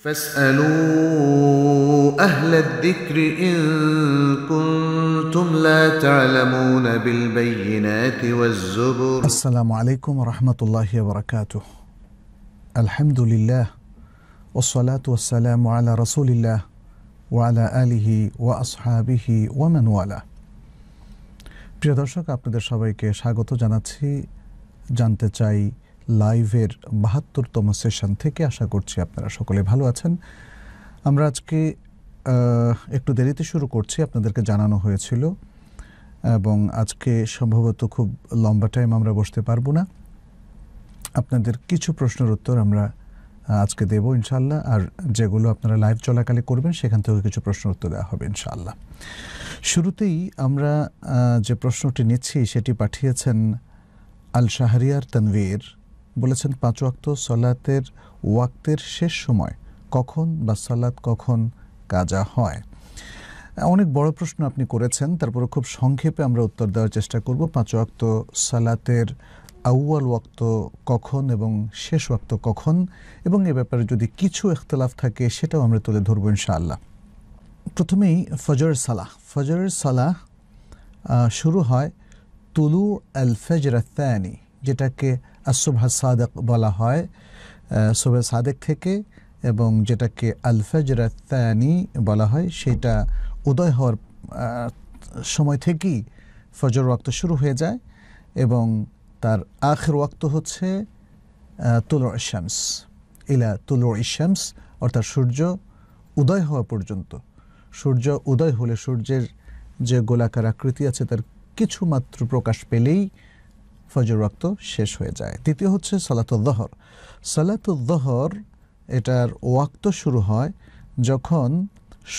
فاسألوا أهل الذكر إن كنتم لا تعلمون بالبينات والزبر السلام عليكم ورحمة الله وبركاته الحمد لله والصلاة والسلام على رسول الله ওয়ালা আলিহি ওয়া আসহাবিহি ওয়ামান ওয়ালা প্রিয় দর্শক আপনাদের সবাইকে স্বাগত জানাচ্ছি জানতে চাই লাইভের বাহাত্তরতম সেশন থেকে আশা করছি আপনারা সকলে ভালো আছেন আমরা আজকে একটু দেরিতে শুরু করছি আপনাদেরকে জানানো হয়েছিল এবং আজকে সম্ভবত খুব লম্বা টাইম আমরা বসতে পারবো না আপনাদের কিছু প্রশ্নের উত্তর আমরা আজকে দেব ইনশাল্লাহ আর যেগুলো আপনারা লাইভ চলাকালে করবেন সেখান থেকে কিছু প্রশ্ন উত্তর দেওয়া হবে ইনশাল্লাহ শুরুতেই আমরা যে প্রশ্নটি নিচ্ছি সেটি পাঠিয়েছেন আল শাহরিয়ার তনভীর বলেছেন পাঁচ ওয়াক্ত সলাতের ওয়াক্তের শেষ সময় কখন বা সলাৎ কখন কাজা হয় অনেক বড় প্রশ্ন আপনি করেছেন তারপরে খুব সংক্ষেপে আমরা উত্তর দেওয়ার চেষ্টা করব পাঁচ ওয়াক্ত সালাতের আউয়াল ওয়াক্ত কখন এবং শেষ ওয়াক্ত কখন এবং এ ব্যাপারে যদি কিছু এখতলাফ থাকে সেটাও আমরা তুলে ধরবো ইনশাআল্লাহ প্রথমেই ফজর সালাহ ফজর সালাহ শুরু হয় তুলু আল ফজর যেটাকে আসুভা সাদেক বলা হয় সুভা সাদেক থেকে এবং যেটাকে আলফাজরাতানি বলা হয় সেটা উদয় হওয়ার সময় থেকেই ফজর রক্ত শুরু হয়ে যায় এবং তার আখের ওয়াক্ত হচ্ছে তুল ইশামস ইলা তুল ইশামস অর্থাৎ সূর্য উদয় হওয়া পর্যন্ত সূর্য উদয় হলে সূর্যের যে গোলাকার আকৃতি আছে তার কিছু মাত্র প্রকাশ পেলেই ফজর রক্ত শেষ হয়ে যায় তৃতীয় হচ্ছে সালাতুল দহর এটার ওয়াক্ত শুরু হয় যখন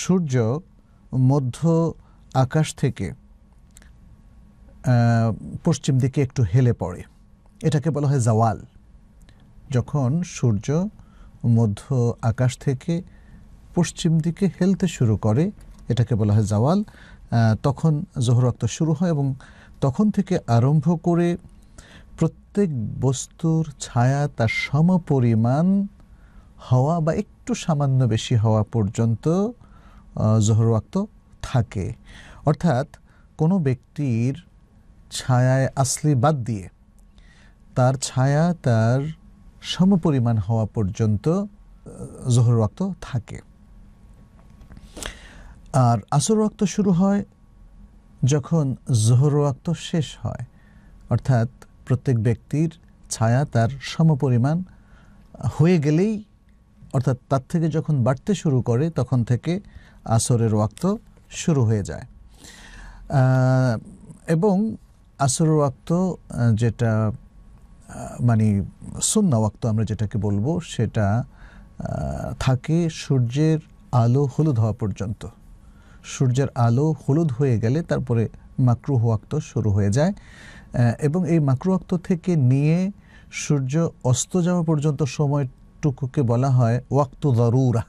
সূর্য মধ্য আকাশ থেকে পশ্চিম দিকে একটু হেলে পড়ে এটাকে বলা হয় জাওয়াল যখন সূর্য মধ্য আকাশ থেকে পশ্চিম দিকে হেলতে শুরু করে এটাকে বলা হয় জাওয়াল তখন জোহর রক্ত শুরু হয় এবং তখন থেকে আরম্ভ করে প্রত্যেক বস্তুর ছায়া তার সমপরিমাণ হওয়া বা একটু সামান্য বেশি হওয়া পর্যন্ত জোহর থাকে অর্থাৎ কোনো ব্যক্তির ছায়ায় আসলি বাদ দিয়ে তার ছায়া তার সমপরিমাণ হওয়া পর্যন্ত জহর রক্ত থাকে আর আসর ওয়াক্ত শুরু হয় যখন জহর রক্ত শেষ হয় অর্থাৎ প্রত্যেক ব্যক্তির ছায়া তার সমপরিমাণ হয়ে গেলেই অর্থাৎ তার থেকে যখন বাড়তে শুরু করে তখন থেকে আসরের ওয়াক্ত শুরু হয়ে যায় এবং আসরের ওয়াক্ত যেটা মানে সন্না ওয়াক্ত আমরা যেটাকে বলবো সেটা থাকে সূর্যের আলো হলুদ হওয়া পর্যন্ত সূর্যের আলো হলুদ হয়ে গেলে তারপরে মাকরু ওয়াক্ত শুরু হয়ে যায় এবং এই মাকরুয়াক্ত থেকে নিয়ে সূর্য অস্ত যাওয়া পর্যন্ত সময়টুকুকে বলা হয় ওয়াক্ত দরুরা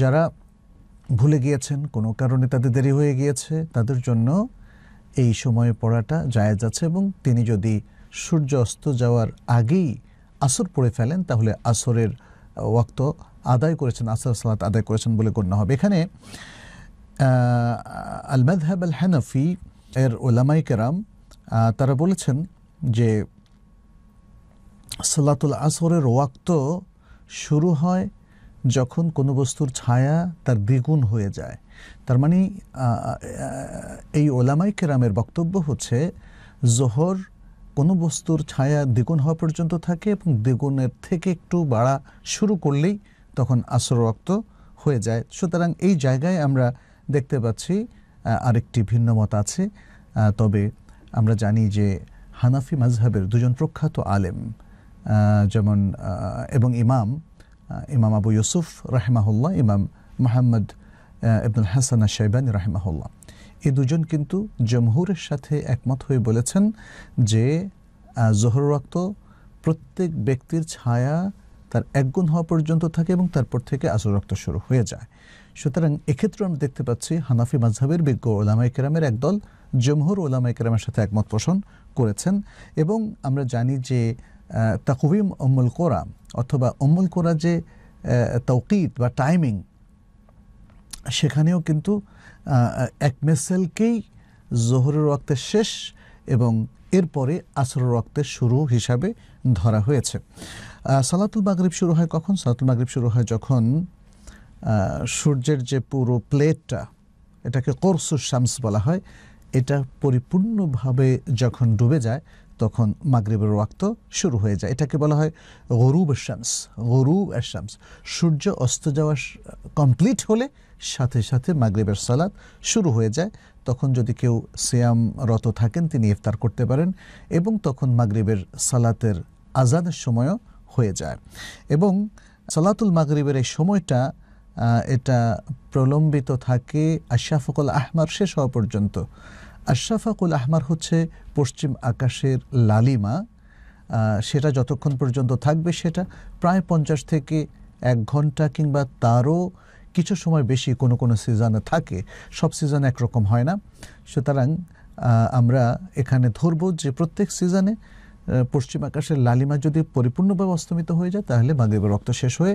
যারা ভুলে গিয়েছেন কোনো কারণে তাদের দেরি হয়ে গিয়েছে তাদের জন্য এই সময়ে পড়াটা জায়েজ আছে এবং তিনি যদি সূর্য অস্ত যাওয়ার আগেই আসর পড়ে ফেলেন তাহলে আসরের ওয়াক্ত আদায় করেছেন আসর সালাত আদায় করেছেন বলে গণ্য হবে এখানে আল মাদহাব আল হ্যানফি এর ওলামাই কেরাম তারা বলেছেন যে সালাতুল আসরের ওয়াক্ত শুরু হয় যখন কোনো বস্তুর ছায়া তার দ্বিগুণ হয়ে যায় তার মানে এই ওলামাই কেরামের বক্তব্য হচ্ছে জোহর কোনো বস্তুর ছায়া দ্বিগুণ হওয়া পর্যন্ত থাকে এবং দ্বিগুণের থেকে একটু বাড়া শুরু করলেই তখন আসর রক্ত হয়ে যায় সুতরাং এই জায়গায় আমরা দেখতে পাচ্ছি আরেকটি ভিন্ন মত আছে তবে আমরা জানি যে হানাফি মাজহাবের দুজন প্রখ্যাত আলেম যেমন এবং ইমাম ইমাম আবু ইউসুফ রাহেমাহুল্লাহ ইমাম মোহাম্মদ ইবনুল হাসান শাইবানি রাহেমাহুল্লাহ এই দুজন কিন্তু জমহুরের সাথে একমত হয়ে বলেছেন যে জোহর রক্ত প্রত্যেক ব্যক্তির ছায়া তার একগুণ হওয়া পর্যন্ত থাকে এবং তারপর থেকে আসর রক্ত শুরু হয়ে যায় সুতরাং এক্ষেত্রে আমরা দেখতে পাচ্ছি হানাফি মাঝহাবের বিজ্ঞ ওলামা একরামের একদল জমহুর ওলামা একরামের সাথে একমত পোষণ করেছেন এবং আমরা জানি যে তাকুবিম অম্মুল কোরা অথবা অম্মুল কোরা যে তৌকিদ বা টাইমিং সেখানেও কিন্তু এক মেসেলকেই জোহরের রক্তের শেষ এবং এরপরে আসরের রক্তের শুরু হিসাবে ধরা হয়েছে সালাতুল মাগরীব শুরু হয় কখন সালাতুল মাগরীব শুরু হয় যখন সূর্যের যে পুরো প্লেটটা এটাকে করসুর শামস বলা হয় এটা পরিপূর্ণভাবে যখন ডুবে যায় তখন মাগরীবের ওয়াক্ত শুরু হয়ে যায় এটাকে বলা হয় গরুব শামস গরুব শামস সূর্য অস্ত যাওয়া কমপ্লিট হলে সাথে সাথে মাগরীবের সালাদ শুরু হয়ে যায় তখন যদি কেউ সিয়ামরত থাকেন তিনি ইফতার করতে পারেন এবং তখন মাগরীবের সালাতের আজানের সময়ও হয়ে যায় এবং সালাতুল মাগরীবের এই সময়টা এটা প্রলম্বিত থাকে আশাফাকুল আহমার শেষ হওয়া পর্যন্ত আশাফাকুল আহমার হচ্ছে পশ্চিম আকাশের লালিমা সেটা যতক্ষণ পর্যন্ত থাকবে সেটা প্রায় পঞ্চাশ থেকে এক ঘন্টা কিংবা তারও কিছু সময় বেশি কোনো কোনো সিজনে থাকে সব সিজন একরকম হয় না সুতরাং আমরা এখানে ধরব যে প্রত্যেক সিজনে পশ্চিম আকাশের লালিমা যদি পরিপূর্ণভাবে অস্তমিত হয়ে যায় তাহলে মাগরীবের রক্ত শেষ হয়ে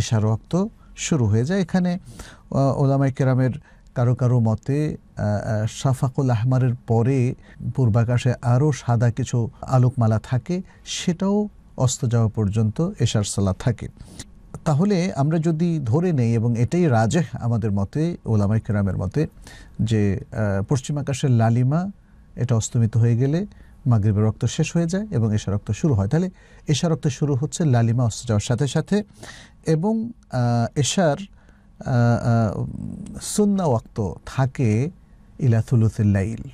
এশার রক্ত শুরু হয়ে যায় এখানে ওলামাই কেরামের কারো কারো মতে সাফাকুল আহমারের পরে পূর্বাকাশে আরও সাদা কিছু আলোকমালা থাকে সেটাও অস্ত যাওয়া পর্যন্ত এশার সালা থাকে তাহলে আমরা যদি ধরে নেই এবং এটাই রাজে আমাদের মতে ওলামাই কেরামের মতে যে পশ্চিম আকাশের লালিমা এটা অস্তমিত হয়ে গেলে মাগরীবের রক্ত শেষ হয়ে যায় এবং এশা রক্ত শুরু হয় তাহলে এশা রক্ত শুরু হচ্ছে লালিমা অস্ত যাওয়ার সাথে সাথে এবং এশার সুন্না ওয়াক্ত থাকে ইলা লাইল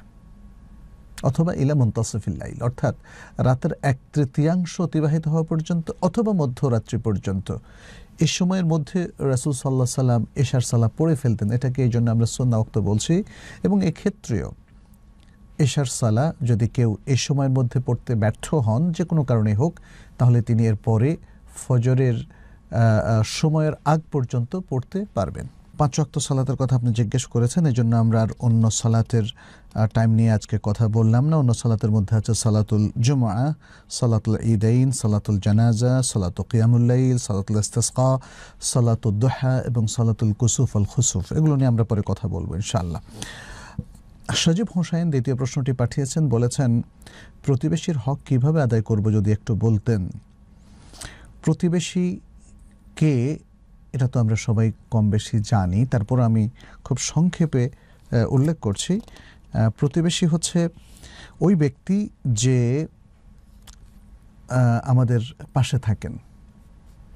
অথবা ইলা লাইল অর্থাৎ রাতের এক তৃতীয়াংশ অতিবাহিত হওয়া পর্যন্ত অথবা মধ্যরাত্রি পর্যন্ত এ সময়ের মধ্যে রাসুল সাল্লাহ সাল্লাম এশার সাল্লাহ পড়ে ফেলতেন এটাকে এই জন্য আমরা সুন্না ওয়াক্ত বলছি এবং এক্ষেত্রেও এশার সালা যদি কেউ এ সময়ের মধ্যে পড়তে ব্যর্থ হন যে কোনো কারণে হোক তাহলে তিনি এর পরে ফজরের সময়ের আগ পর্যন্ত পড়তে পারবেন পাঁচ অক্ত সালাতের কথা আপনি জিজ্ঞেস করেছেন এই জন্য আমরা আর অন্য সালাতের টাইম নিয়ে আজকে কথা বললাম না অন্য সালাতের মধ্যে আছে সালাতুল জুমা সালাতুল ঈদাইন সালাতুল জানাজা সালাতুল কিয়ামুল্লাইল সালাতুল ইস্তাসকা সালাতুল দোহা এবং সালাতুল কুসুফ আল খুসুফ এগুলো নিয়ে আমরা পরে কথা বলবো ইনশাআল্লাহ সজীব হোসাইন দ্বিতীয় প্রশ্নটি পাঠিয়েছেন বলেছেন প্রতিবেশীর হক কিভাবে আদায় করব যদি একটু বলতেন প্রতিবেশী কে এটা তো আমরা সবাই কম বেশি জানি তারপর আমি খুব সংক্ষেপে উল্লেখ করছি প্রতিবেশী হচ্ছে ওই ব্যক্তি যে আমাদের পাশে থাকেন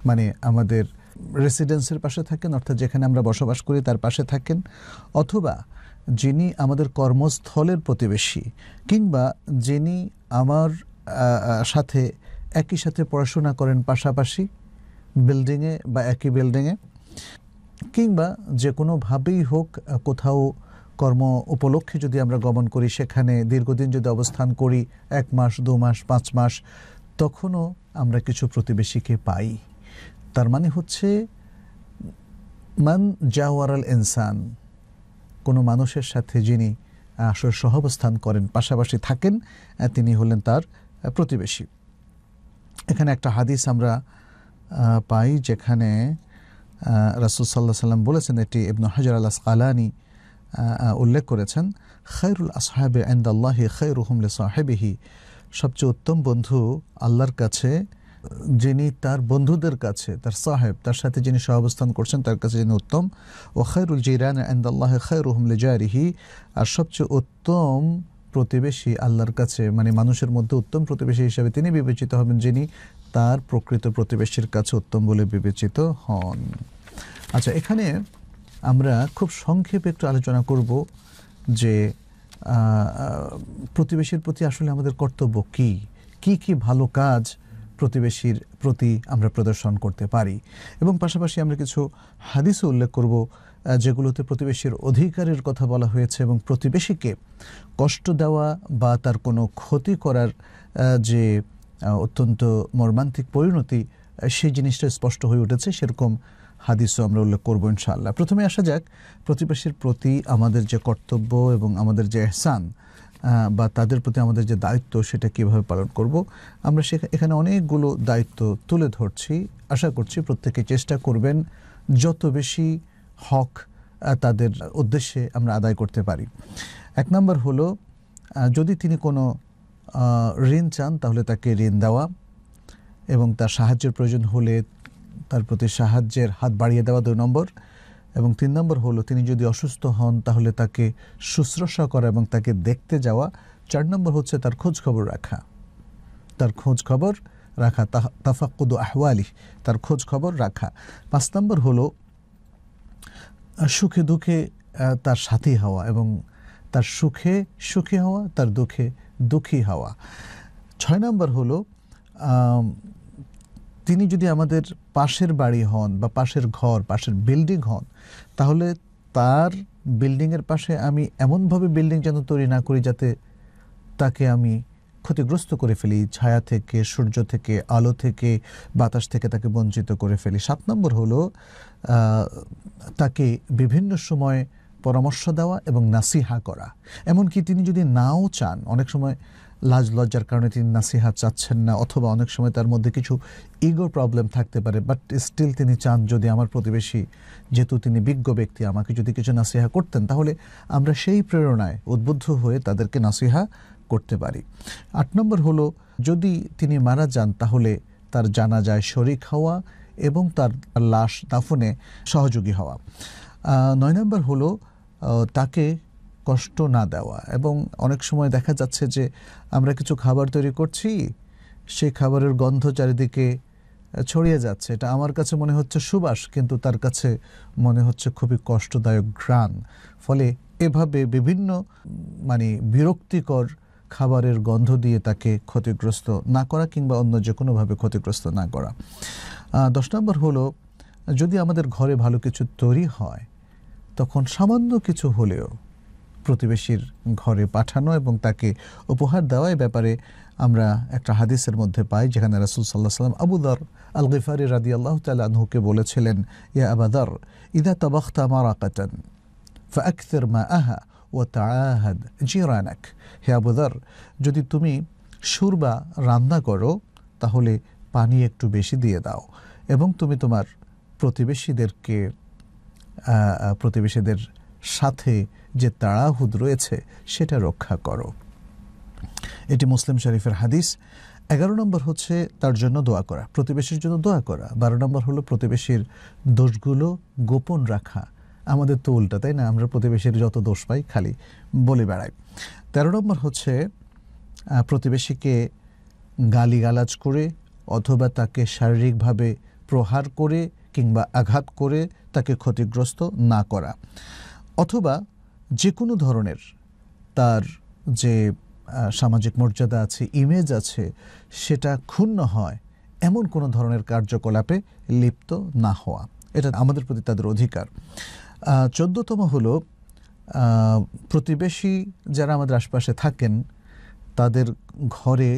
মানে আমাদের রেসিডেন্সের পাশে থাকেন অর্থাৎ যেখানে আমরা বসবাস করি তার পাশে থাকেন অথবা যিনি আমাদের কর্মস্থলের প্রতিবেশী কিংবা যিনি আমার সাথে একই সাথে পড়াশোনা করেন পাশাপাশি বিল্ডিংয়ে বা একই বিল্ডিংয়ে কিংবা যে কোনোভাবেই হোক কোথাও কর্ম উপলক্ষে যদি আমরা গমন করি সেখানে দীর্ঘদিন যদি অবস্থান করি এক মাস দু মাস পাঁচ মাস তখনও আমরা কিছু প্রতিবেশীকে পাই তার মানে হচ্ছে মান জাওয়ারাল ইনসান কোনো মানুষের সাথে যিনি আসলে সহাবস্থান করেন পাশাপাশি থাকেন তিনি হলেন তার প্রতিবেশী এখানে একটা হাদিস আমরা পাই যেখানে রাসুল সাল্লাহ সাল্লাম বলেছেন এটি ইবনু হাজার আল্লাহ আসকালানি উল্লেখ করেছেন খৈরুল আসহাবে আন্দাল্লাহি খৈরুহমলে সাহেবিহি সবচেয়ে উত্তম বন্ধু আল্লাহর কাছে যিনি তার বন্ধুদের কাছে তার সাহেব তার সাথে যিনি সহাবস্থান করছেন তার কাছে যিনি উত্তম ও খৈরুল জিরান আন্দ আল্লাহ খৈর রহমলে জারিহি আর সবচেয়ে উত্তম প্রতিবেশী আল্লাহর কাছে মানে মানুষের মধ্যে উত্তম প্রতিবেশী হিসাবে তিনি বিবেচিত হবেন যিনি তার প্রকৃত প্রতিবেশীর কাছে উত্তম বলে বিবেচিত হন আচ্ছা এখানে আমরা খুব সংক্ষেপে একটু আলোচনা করব যে প্রতিবেশীর প্রতি আসলে আমাদের কর্তব্য কি কি কি ভালো কাজ প্রতিবেশীর প্রতি আমরা প্রদর্শন করতে পারি এবং পাশাপাশি আমরা কিছু হাদিসও উল্লেখ করব যেগুলোতে প্রতিবেশীর অধিকারের কথা বলা হয়েছে এবং প্রতিবেশীকে কষ্ট দেওয়া বা তার কোনো ক্ষতি করার যে অত্যন্ত মর্মান্তিক পরিণতি সেই জিনিসটা স্পষ্ট হয়ে উঠেছে সেরকম হাদিসও আমরা উল্লেখ করবো ইনশাআল্লাহ প্রথমে আসা যাক প্রতিবেশীর প্রতি আমাদের যে কর্তব্য এবং আমাদের যে এহসান বা তাদের প্রতি আমাদের যে দায়িত্ব সেটা কিভাবে পালন করব আমরা এখানে অনেকগুলো দায়িত্ব তুলে ধরছি আশা করছি প্রত্যেকে চেষ্টা করবেন যত বেশি হক তাদের উদ্দেশ্যে আমরা আদায় করতে পারি এক নম্বর হলো যদি তিনি কোনো ঋণ চান তাহলে তাকে ঋণ দেওয়া এবং তার সাহায্যের প্রয়োজন হলে তার প্রতি সাহায্যের হাত বাড়িয়ে দেওয়া দুই নম্বর এবং তিন নম্বর হলো তিনি যদি অসুস্থ হন তাহলে তাকে শুশ্রূষা করা এবং তাকে দেখতে যাওয়া চার নম্বর হচ্ছে তার খোঁজ খবর রাখা তার খোঁজ খবর রাখা তাফাকুদ আহওয়ালি তার খোঁজ খবর রাখা পাঁচ নম্বর হলো সুখে দুঃখে তার সাথী হওয়া এবং তার সুখে সুখী হওয়া তার দুঃখে দুঃখী হওয়া ছয় নম্বর হলো তিনি যদি আমাদের পাশের বাড়ি হন বা পাশের ঘর পাশের বিল্ডিং হন তাহলে তার বিল্ডিংয়ের পাশে আমি এমনভাবে বিল্ডিং যেন তৈরি না করি যাতে তাকে আমি ক্ষতিগ্রস্ত করে ফেলি ছায়া থেকে সূর্য থেকে আলো থেকে বাতাস থেকে তাকে বঞ্চিত করে ফেলি সাত নম্বর হলো তাকে বিভিন্ন সময় পরামর্শ দেওয়া এবং নাসিহা করা এমনকি তিনি যদি নাও চান অনেক সময় লাজ লজ্জার কারণে তিনি নাসিহা চাচ্ছেন না অথবা অনেক সময় তার মধ্যে কিছু ইগো প্রবলেম থাকতে পারে বাট স্টিল তিনি চান যদি আমার প্রতিবেশী যেহেতু তিনি বিজ্ঞ ব্যক্তি আমাকে যদি কিছু নাসিহা করতেন তাহলে আমরা সেই প্রেরণায় উদ্বুদ্ধ হয়ে তাদেরকে নাসিহা করতে পারি আট নম্বর হলো যদি তিনি মারা যান তাহলে তার জানা যায় শরিক হওয়া এবং তার লাশ দাফনে সহযোগী হওয়া নয় নম্বর হলো তাকে কষ্ট না দেওয়া এবং অনেক সময় দেখা যাচ্ছে যে আমরা কিছু খাবার তৈরি করছি সেই খাবারের গন্ধ চারিদিকে ছড়িয়ে যাচ্ছে এটা আমার কাছে মনে হচ্ছে সুবাস কিন্তু তার কাছে মনে হচ্ছে খুবই কষ্টদায়ক ঘ্রাণ ফলে এভাবে বিভিন্ন মানে বিরক্তিকর খাবারের গন্ধ দিয়ে তাকে ক্ষতিগ্রস্ত না করা কিংবা অন্য যে কোনোভাবে ক্ষতিগ্রস্ত না করা দশ নম্বর হলো যদি আমাদের ঘরে ভালো কিছু তৈরি হয় তখন সামান্য কিছু হলেও প্রতিবেশীর ঘরে পাঠানো এবং তাকে উপহার দেওয়া এ ব্যাপারে আমরা একটা হাদিসের মধ্যে পাই যেখানে রাসুল সাল্লাহ সাল্লাম আবুদার আল গিফারি রাদি আল্লাহ তালুকে বলেছিলেন ইয়া আবাদার ইদা তবাখতা মারাকাতান ফের মা আহা ও তাহাদ জিরানাক হে আবুদার যদি তুমি সুর বা রান্না করো তাহলে পানি একটু বেশি দিয়ে দাও এবং তুমি তোমার প্রতিবেশীদেরকে প্রতিবেশীদের সাথে যে তাড়াহুদ রয়েছে সেটা রক্ষা করো এটি মুসলিম শরীফের হাদিস এগারো নম্বর হচ্ছে তার জন্য দোয়া করা প্রতিবেশীর জন্য দোয়া করা বারো নম্বর হলো প্রতিবেশীর দোষগুলো গোপন রাখা আমাদের তো উল্টা তাই না আমরা প্রতিবেশীর যত দোষ পাই খালি বলে বেড়াই তেরো নম্বর হচ্ছে প্রতিবেশীকে গালিগালাজ করে অথবা তাকে শারীরিকভাবে প্রহার করে কিংবা আঘাত করে তাকে ক্ষতিগ্রস্ত না করা অথবা যে কোনো ধরনের তার যে সামাজিক মর্যাদা আছে ইমেজ আছে সেটা ক্ষুণ্ণ হয় এমন কোনো ধরনের কার্যকলাপে লিপ্ত না হওয়া এটা আমাদের প্রতি তাদের অধিকার চোদ্দতম হলো প্রতিবেশী যারা আমাদের আশপাশে থাকেন তাদের ঘরে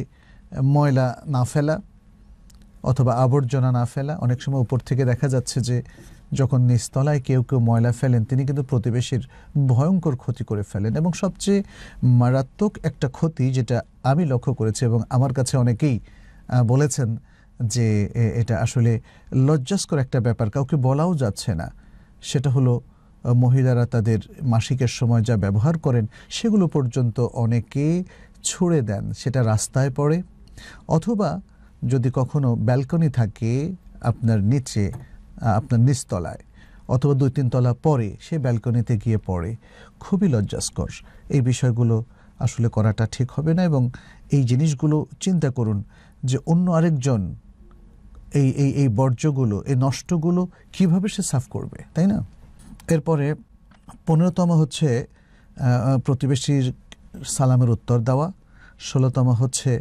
ময়লা না ফেলা অথবা আবর্জনা না ফেলা অনেক সময় উপর থেকে দেখা যাচ্ছে যে যখন নিস্তলায় কেউ কেউ ময়লা ফেলেন তিনি কিন্তু প্রতিবেশীর ভয়ঙ্কর ক্ষতি করে ফেলেন এবং সবচেয়ে মারাত্মক একটা ক্ষতি যেটা আমি লক্ষ্য করেছি এবং আমার কাছে অনেকেই বলেছেন যে এটা আসলে লজ্জাস্কর একটা ব্যাপার কাউকে বলাও যাচ্ছে না সেটা হলো মহিলারা তাদের মাসিকের সময় যা ব্যবহার করেন সেগুলো পর্যন্ত অনেকে ছুঁড়ে দেন সেটা রাস্তায় পড়ে অথবা যদি কখনো ব্যালকনি থাকে আপনার নিচে আপনার নিচতলায় অথবা দুই তিন তলা পরে সে ব্যালকনিতে গিয়ে পড়ে খুবই লজ্জাস্কশ এই বিষয়গুলো আসলে করাটা ঠিক হবে না এবং এই জিনিসগুলো চিন্তা করুন যে অন্য আরেকজন এই এই এই বর্জ্যগুলো এই নষ্টগুলো কিভাবে সে সাফ করবে তাই না এরপরে পনেরোতম হচ্ছে প্রতিবেশীর সালামের উত্তর দেওয়া ষোলোতম হচ্ছে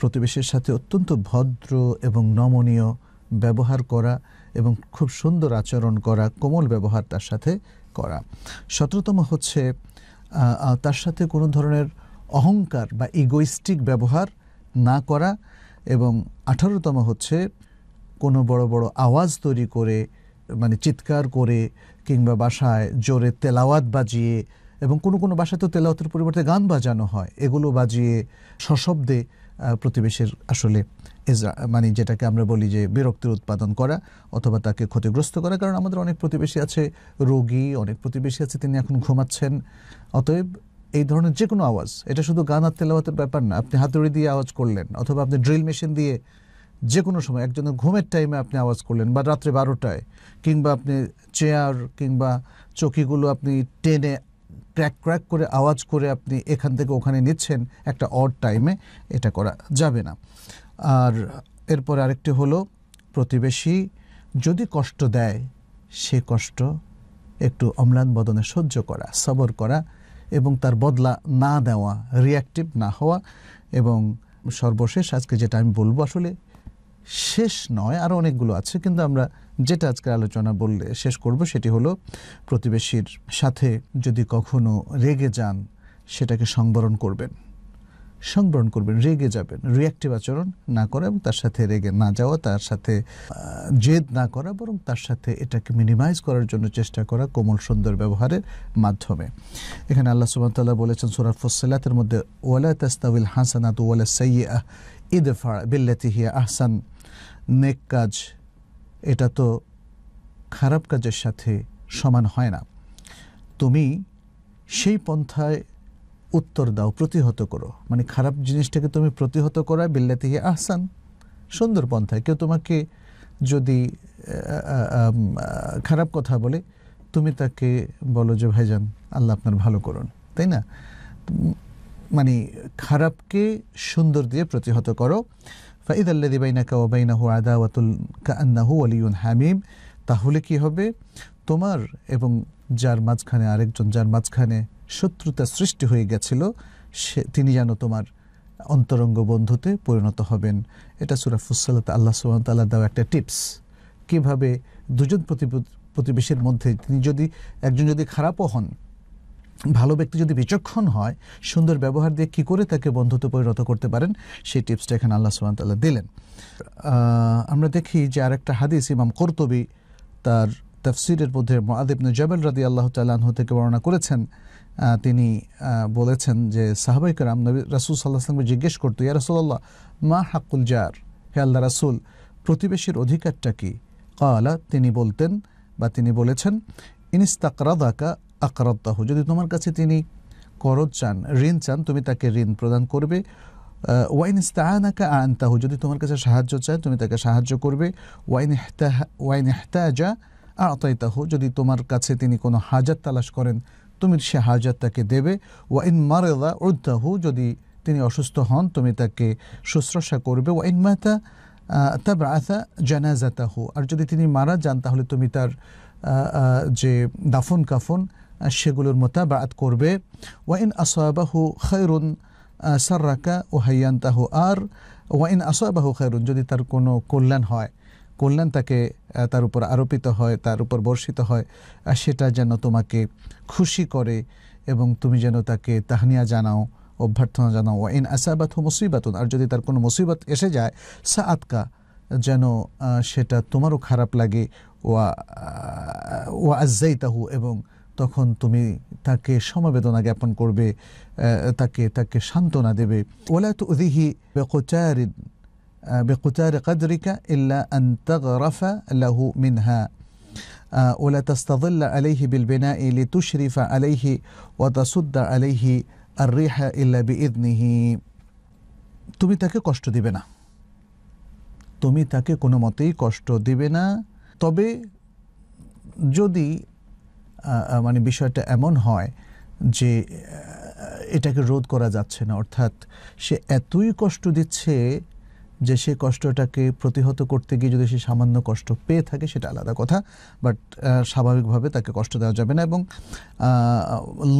প্রতিবেশীর সাথে অত্যন্ত ভদ্র এবং নমনীয় ব্যবহার করা এবং খুব সুন্দর আচরণ করা কোমল ব্যবহার তার সাথে করা সতেরোতম হচ্ছে তার সাথে কোনো ধরনের অহংকার বা ইগোইস্টিক ব্যবহার না করা এবং আঠারোতম হচ্ছে কোনো বড় বড় আওয়াজ তৈরি করে মানে চিৎকার করে কিংবা বাসায় জোরে তেলাওয়াত বাজিয়ে এবং কোনো কোনো বাসায় তো তেলাওয়াতের পরিবর্তে গান বাজানো হয় এগুলো বাজিয়ে সশব্দে প্রতিবেশের আসলে মানে যেটাকে আমরা বলি যে বিরক্তির উৎপাদন করা অথবা তাকে ক্ষতিগ্রস্ত করা কারণ আমাদের অনেক প্রতিবেশী আছে রোগী অনেক প্রতিবেশী আছে তিনি এখন ঘুমাচ্ছেন অতএব এই ধরনের যে কোনো আওয়াজ এটা শুধু গান আর তেলাওয়াতের ব্যাপার না আপনি হাতুড়ি দিয়ে আওয়াজ করলেন অথবা আপনি ড্রিল মেশিন দিয়ে যে কোনো সময় একজনের ঘুমের টাইমে আপনি আওয়াজ করলেন বা রাত্রে বারোটায় কিংবা আপনি চেয়ার কিংবা চকিগুলো আপনি টেনে ক্র্যাক ক্র্যাক করে আওয়াজ করে আপনি এখান থেকে ওখানে নিচ্ছেন একটা অড টাইমে এটা করা যাবে না আর এরপর আরেকটি হলো প্রতিবেশী যদি কষ্ট দেয় সে কষ্ট একটু অম্লান বদনে সহ্য করা সবর করা এবং তার বদলা না দেওয়া রিয়াক্টিভ না হওয়া এবং সর্বশেষ আজকে যেটা আমি বলবো আসলে শেষ নয় আরও অনেকগুলো আছে কিন্তু আমরা যেটা আজকে আলোচনা বললে শেষ করব সেটি হলো প্রতিবেশীর সাথে যদি কখনো রেগে যান সেটাকে সংবরণ করবেন সংবরণ করবেন রেগে যাবেন রিয়াক্টিভ আচরণ না করা এবং তার সাথে রেগে না যাওয়া তার সাথে জেদ না করা বরং তার সাথে এটাকে মিনিমাইজ করার জন্য চেষ্টা করা কোমল সুন্দর ব্যবহারের মাধ্যমে এখানে আল্লাহ সুবাহতাল্লাহ বলেছেন সুরাত ফসলাতের মধ্যে ওয়ালা তাস্তাউল হাসানাত ওয়ালা সৈয়া ইদফা বিল্লাতি হিয়া আহসান নেক কাজ এটা তো খারাপ কাজের সাথে সমান হয় না তুমি সেই পন্থায় উত্তর দাও প্রতিহত করো মানে খারাপ জিনিসটাকে তুমি প্রতিহত করা বিল্লাতিহি আহসান সুন্দর পন্থায় কেউ তোমাকে যদি খারাপ কথা বলে তুমি তাকে বলো যে ভাইজান আল্লাহ আপনার ভালো করুন তাই না মানে খারাপকে সুন্দর দিয়ে প্রতিহত করো ফাইদ আল্লাদি বাইনাকা ও ওয়াতুল আদাওয়াতুল কান্নাহু আলিউন হামিম তাহলে কি হবে তোমার এবং যার মাঝখানে আরেকজন যার মাঝখানে শত্রুতা সৃষ্টি হয়ে গেছিল সে তিনি যেন তোমার অন্তরঙ্গ বন্ধুতে পরিণত হবেন এটা সুরা ফুসালাতে আল্লাহ সুবাহতাল্লাহ দেওয়া একটা টিপস কিভাবে দুজন প্রতিবেশীর মধ্যে তিনি যদি একজন যদি খারাপও হন ভালো ব্যক্তি যদি বিচক্ষণ হয় সুন্দর ব্যবহার দিয়ে কি করে তাকে বন্ধুত্ব পরিণত করতে পারেন সেই টিপসটা এখানে আল্লাহ সুবাহতাল্লাহ দিলেন আমরা দেখি যে আর একটা হাদিস ইমাম কর্তবী তার তফসিরের মধ্যে আদিবনে জবেল রাদি আল্লাহ তাল্লাহ থেকে বর্ণনা করেছেন তিনি বলেছেন যে সাহবাই কারাম নবী রাসুল সাল্লাহ আসলামকে জিজ্ঞেস করতো ইয়া রাসুল্লাহ মা হাকুল জার হে আল্লাহ রাসুল প্রতিবেশীর অধিকারটা কি কালা তিনি বলতেন বা তিনি বলেছেন ইনিস্তাকরাদাকা আকরাদ্দাহ যদি তোমার কাছে তিনি করজ চান ঋণ চান তুমি তাকে ঋণ প্রদান করবে ওয়াইন ইস্তাহানাকা আনতাহ যদি তোমার কাছে সাহায্য চায় তুমি তাকে সাহায্য করবে ওয়াইন ওয়াইন এহতাজা আতাইতাহু যদি তোমার কাছে তিনি কোনো হাজার তালাশ করেন তুমি সে হাজাত তাকে দেবে ওয়া ইন মারেলা উদ্দাহু যদি তিনি অসুস্থ হন তুমি তাকে শুশ্রূষা করবে ওয়া ইন মাতা তারপর আথা জানাজাতাহু আর যদি তিনি মারা যান তাহলে তুমি তার যে দাফন কাফন সেগুলোর মোতাবাত করবে ওয়াইন আসবাহু খৈরুন সার্রাকা ও হাইয়ান্তাহু আর ওয়াইন আসবাহু খৈরুন যদি তার কোনো কল্যাণ হয় কল্যাণ তাকে তার উপর আরোপিত হয় তার উপর বর্ষিত হয় সেটা যেন তোমাকে খুশি করে এবং তুমি যেন তাকে তাহনিয়া জানাও অভ্যর্থনা জানাও ইন আসাবাত মুসিবাতুন আর যদি তার কোনো মুসিবত এসে যায় সা আতকা যেন সেটা তোমারও খারাপ লাগে ওয়া আজ্জাই তাহু এবং তখন তুমি তাকে সমবেদনা জ্ঞাপন করবে তাকে তাকে সান্ত্বনা দেবে ওলা তো উদিহি বেকোচারিন بقتار قدرك إلا أن تغرف له منها ولا تستظل عليه بالبناء لتشرف عليه وتصد عليه الريح إلا بإذنه তুমি তাকে কষ্ট দিবে না তুমি তাকে কোনো মতেই কষ্ট দিবে না তবে যদি মানে বিষয়টা এমন হয় যে এটাকে রোধ করা যাচ্ছে না অর্থাৎ সে এতই কষ্ট দিচ্ছে যে সে কষ্টটাকে প্রতিহত করতে গিয়ে যদি সে সামান্য কষ্ট পেয়ে থাকে সেটা আলাদা কথা বাট স্বাভাবিকভাবে তাকে কষ্ট দেওয়া যাবে না এবং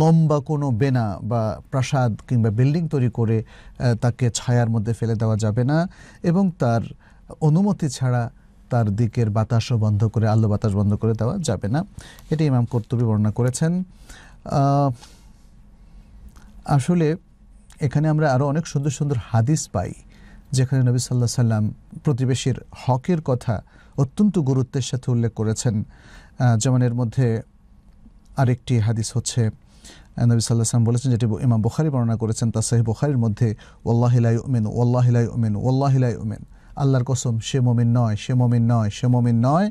লম্বা কোনো বেনা বা প্রাসাদ কিংবা বিল্ডিং তৈরি করে তাকে ছায়ার মধ্যে ফেলে দেওয়া যাবে না এবং তার অনুমতি ছাড়া তার দিকের বাতাসও বন্ধ করে আলো বাতাস বন্ধ করে দেওয়া যাবে না এটি ইমাম কর্তব্য বর্ণনা করেছেন আসলে এখানে আমরা আরও অনেক সুন্দর সুন্দর হাদিস পাই যেখানে নবী সাল্লাহ সাল্লাম প্রতিবেশীর হকের কথা অত্যন্ত গুরুত্বের সাথে উল্লেখ করেছেন যেমন এর মধ্যে আরেকটি হাদিস হচ্ছে নবী সাল্লাহ সাল্লাম বলেছেন যেটি ইমাম বুখারি বর্ণনা করেছেন তা সাহেব বুখারির মধ্যে ওল্লাহিলাই উমেন ওল্লাহিলাই উমেন ওল্লাহিলাই উমেন আল্লাহর কসম সে মমিন নয় সে মমিন নয় সে মমিন নয়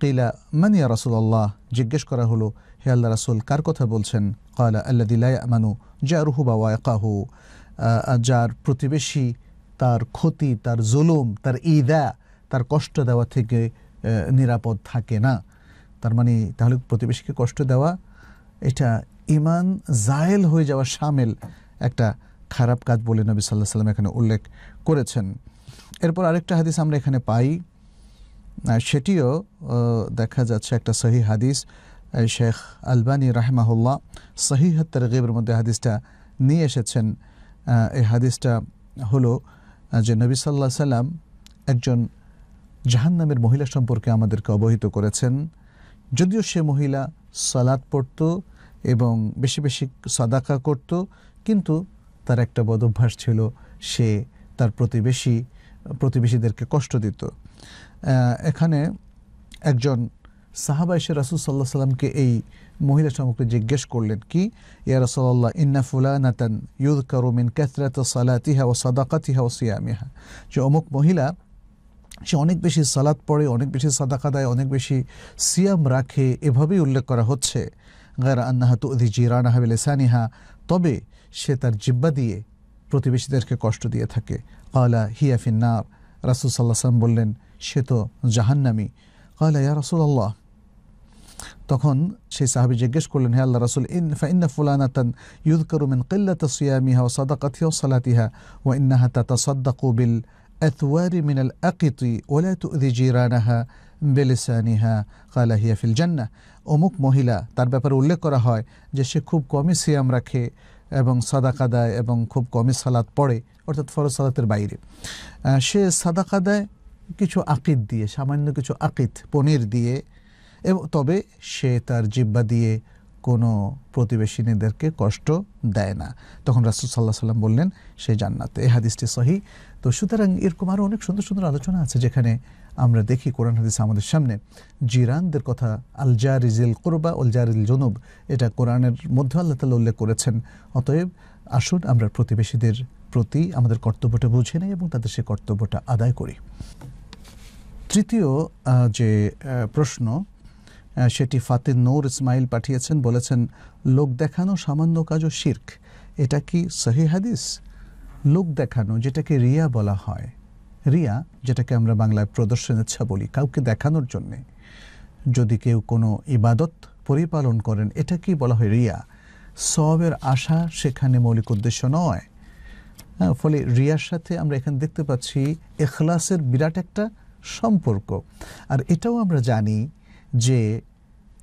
কিলা মানিয়া রাসুল্লাহ জিজ্ঞেস করা হলো হে আল্লাহ রাসুল কার কথা বলছেন কয়লা আল্লা দিলাই মানু যা রুহু বা ওয়াকাহু যার প্রতিবেশী তার ক্ষতি তার জুলুম তার ইদা তার কষ্ট দেওয়া থেকে নিরাপদ থাকে না তার মানে তাহলে প্রতিবেশীকে কষ্ট দেওয়া এটা ইমান জায়েল হয়ে যাওয়া সামিল একটা খারাপ কাজ বলে নবী সাল্লাহ সাল্লাম এখানে উল্লেখ করেছেন এরপর আরেকটা হাদিস আমরা এখানে পাই সেটিও দেখা যাচ্ছে একটা সহি হাদিস শেখ আলবানী রাহমাহুল্লাহ সহি গেবের মধ্যে হাদিসটা নিয়ে এসেছেন এই হাদিসটা হলো যে নবী সাল্লাহ সাল্লাম একজন জাহান্নামের মহিলা সম্পর্কে আমাদেরকে অবহিত করেছেন যদিও সে মহিলা সালাদ পড়ত এবং বেশি বেশি সাদাকা করত কিন্তু তার একটা বদভ্যাস ছিল সে তার প্রতিবেশী প্রতিবেশীদেরকে কষ্ট দিত এখানে একজন সাহাবাইশে রাসুল সাল্লাহ সাল্লামকে এই মহিলা সম্পর্কে জিজ্ঞেস করলেন কি ইয়ারা সাল্লাহ ইন্না ফুলানাতান ইউদ কারুমিন ক্যাথরাত সালাতিহা ও ইহা ও সিয়ামিহা যে অমুক মহিলা সে অনেক বেশি সালাত পড়ে অনেক বেশি সাদাকা দেয় অনেক বেশি সিয়াম রাখে এভাবেই উল্লেখ করা হচ্ছে গায়রা আন্নাহাত তু অধি জিরানাহা তবে সে তার জিব্বা দিয়ে প্রতিবেশীদেরকে কষ্ট দিয়ে থাকে কালা হিয়া রাসুল সাল্লাহ সাল্লাম বললেন সে তো জাহান্নামি কালা ইয়া রাসুল আল্লাহ তখন সেই সাহাবি জিজ্ঞেস করলেন হে আল্লাহ রাসুল ইন ফাইন্না ফুলানাতান ইউদ করুমিন কিল্লাত সিয়ামিহা ও সাদাকাথি ও সালাতিহা ও ইন্নাহা তাতা সদ্দাকু বিল أثوار من الأقط ولا تؤذي جيرانها বেলিসানিহা কালা হিয়া ফিল জান্না অমুক মহিলা তার ব্যাপারে উল্লেখ করা হয় যে সে খুব কমই সিয়াম রাখে এবং সাদাকা দেয় এবং খুব কমই সালাদ পড়ে অর্থাৎ ফরজ সালাতের বাইরে সে সাদাকা দেয় কিছু আকিদ দিয়ে সামান্য কিছু আকিদ পনির দিয়ে এবং তবে সে তার জিব্বা দিয়ে কোনো প্রতিবেশিনীদেরকে কষ্ট দেয় না তখন রাসুল সাল্লাহ সাল্লাম বললেন সে জান্নাতে এ হাদিসটি সহি তো সুতরাং এরকম আরও অনেক সুন্দর সুন্দর আলোচনা আছে যেখানে আমরা দেখি কোরআন হাদিস আমাদের সামনে জিরানদের কথা আলজার ইজিল কোরবা উল ইল জনুব এটা কোরআনের মধ্যে আল্লাহ তালা উল্লেখ করেছেন অতএব আসুন আমরা প্রতিবেশীদের প্রতি আমাদের কর্তব্যটা বুঝে নেই এবং তাদের সে কর্তব্যটা আদায় করি তৃতীয় যে প্রশ্ন সেটি ফাতির নূর ইসমাইল পাঠিয়েছেন বলেছেন লোক দেখানো সামান্য কাজও শির্ক এটা কি সহি হাদিস লোক দেখানো যেটাকে রিয়া বলা হয় রিয়া যেটাকে আমরা বাংলায় প্রদর্শন ইচ্ছা বলি কাউকে দেখানোর জন্যে যদি কেউ কোনো ইবাদত পরিপালন করেন এটা কি বলা হয় রিয়া সবের আশা সেখানে মৌলিক উদ্দেশ্য নয় ফলে রিয়ার সাথে আমরা এখানে দেখতে পাচ্ছি এখলাসের বিরাট একটা সম্পর্ক আর এটাও আমরা জানি যে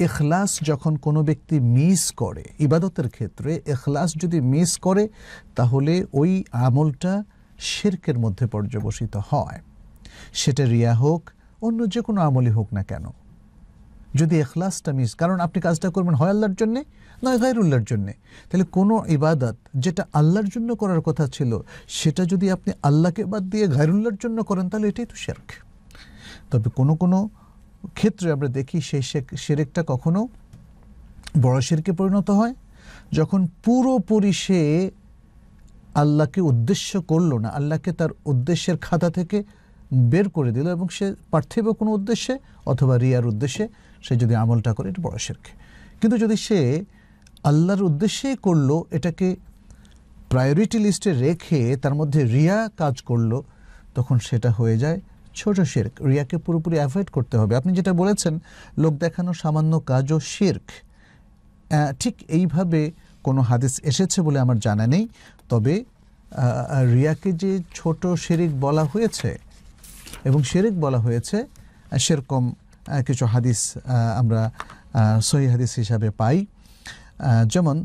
এখলাস যখন কোনো ব্যক্তি মিস করে ইবাদতের ক্ষেত্রে এখলাস যদি মিস করে তাহলে ওই আমলটা শেরকের মধ্যে পর্যবসিত হয় সেটা রিয়া হোক অন্য যে কোনো আমলই হোক না কেন যদি এখলাসটা মিস কারণ আপনি কাজটা করবেন হয় আল্লাহর জন্যে নয় গায়রুল্লাহর জন্যে তাহলে কোনো ইবাদত যেটা আল্লাহর জন্য করার কথা ছিল সেটা যদি আপনি আল্লাহকে বাদ দিয়ে ঘাইরুল্লার জন্য করেন তাহলে এটাই তো শেরক তবে কোনো কোনো ক্ষেত্রে আমরা দেখি সেই সেরেকটা কখনো বড় শেরকে পরিণত হয় যখন পুরোপুরি সে আল্লাহকে উদ্দেশ্য করলো না আল্লাহকে তার উদ্দেশ্যের খাতা থেকে বের করে দিল এবং সে পার্থিব কোনো উদ্দেশ্যে অথবা রিয়ার উদ্দেশ্যে সে যদি আমলটা করে এটা বড় শেরকে কিন্তু যদি সে আল্লাহর উদ্দেশ্যেই করলো এটাকে প্রায়োরিটি লিস্টে রেখে তার মধ্যে রিয়া কাজ করলো তখন সেটা হয়ে যায় ছোট শির্ক রিয়াকে পুরোপুরি অ্যাভয়েড করতে হবে আপনি যেটা বলেছেন লোক দেখানো সামান্য কাজও শির্ক ঠিক এইভাবে কোনো হাদিস এসেছে বলে আমার জানা নেই তবে রিয়াকে যে ছোট শেরিক বলা হয়েছে এবং শেরিক বলা হয়েছে সেরকম কিছু হাদিস আমরা সহি হাদিস হিসাবে পাই যেমন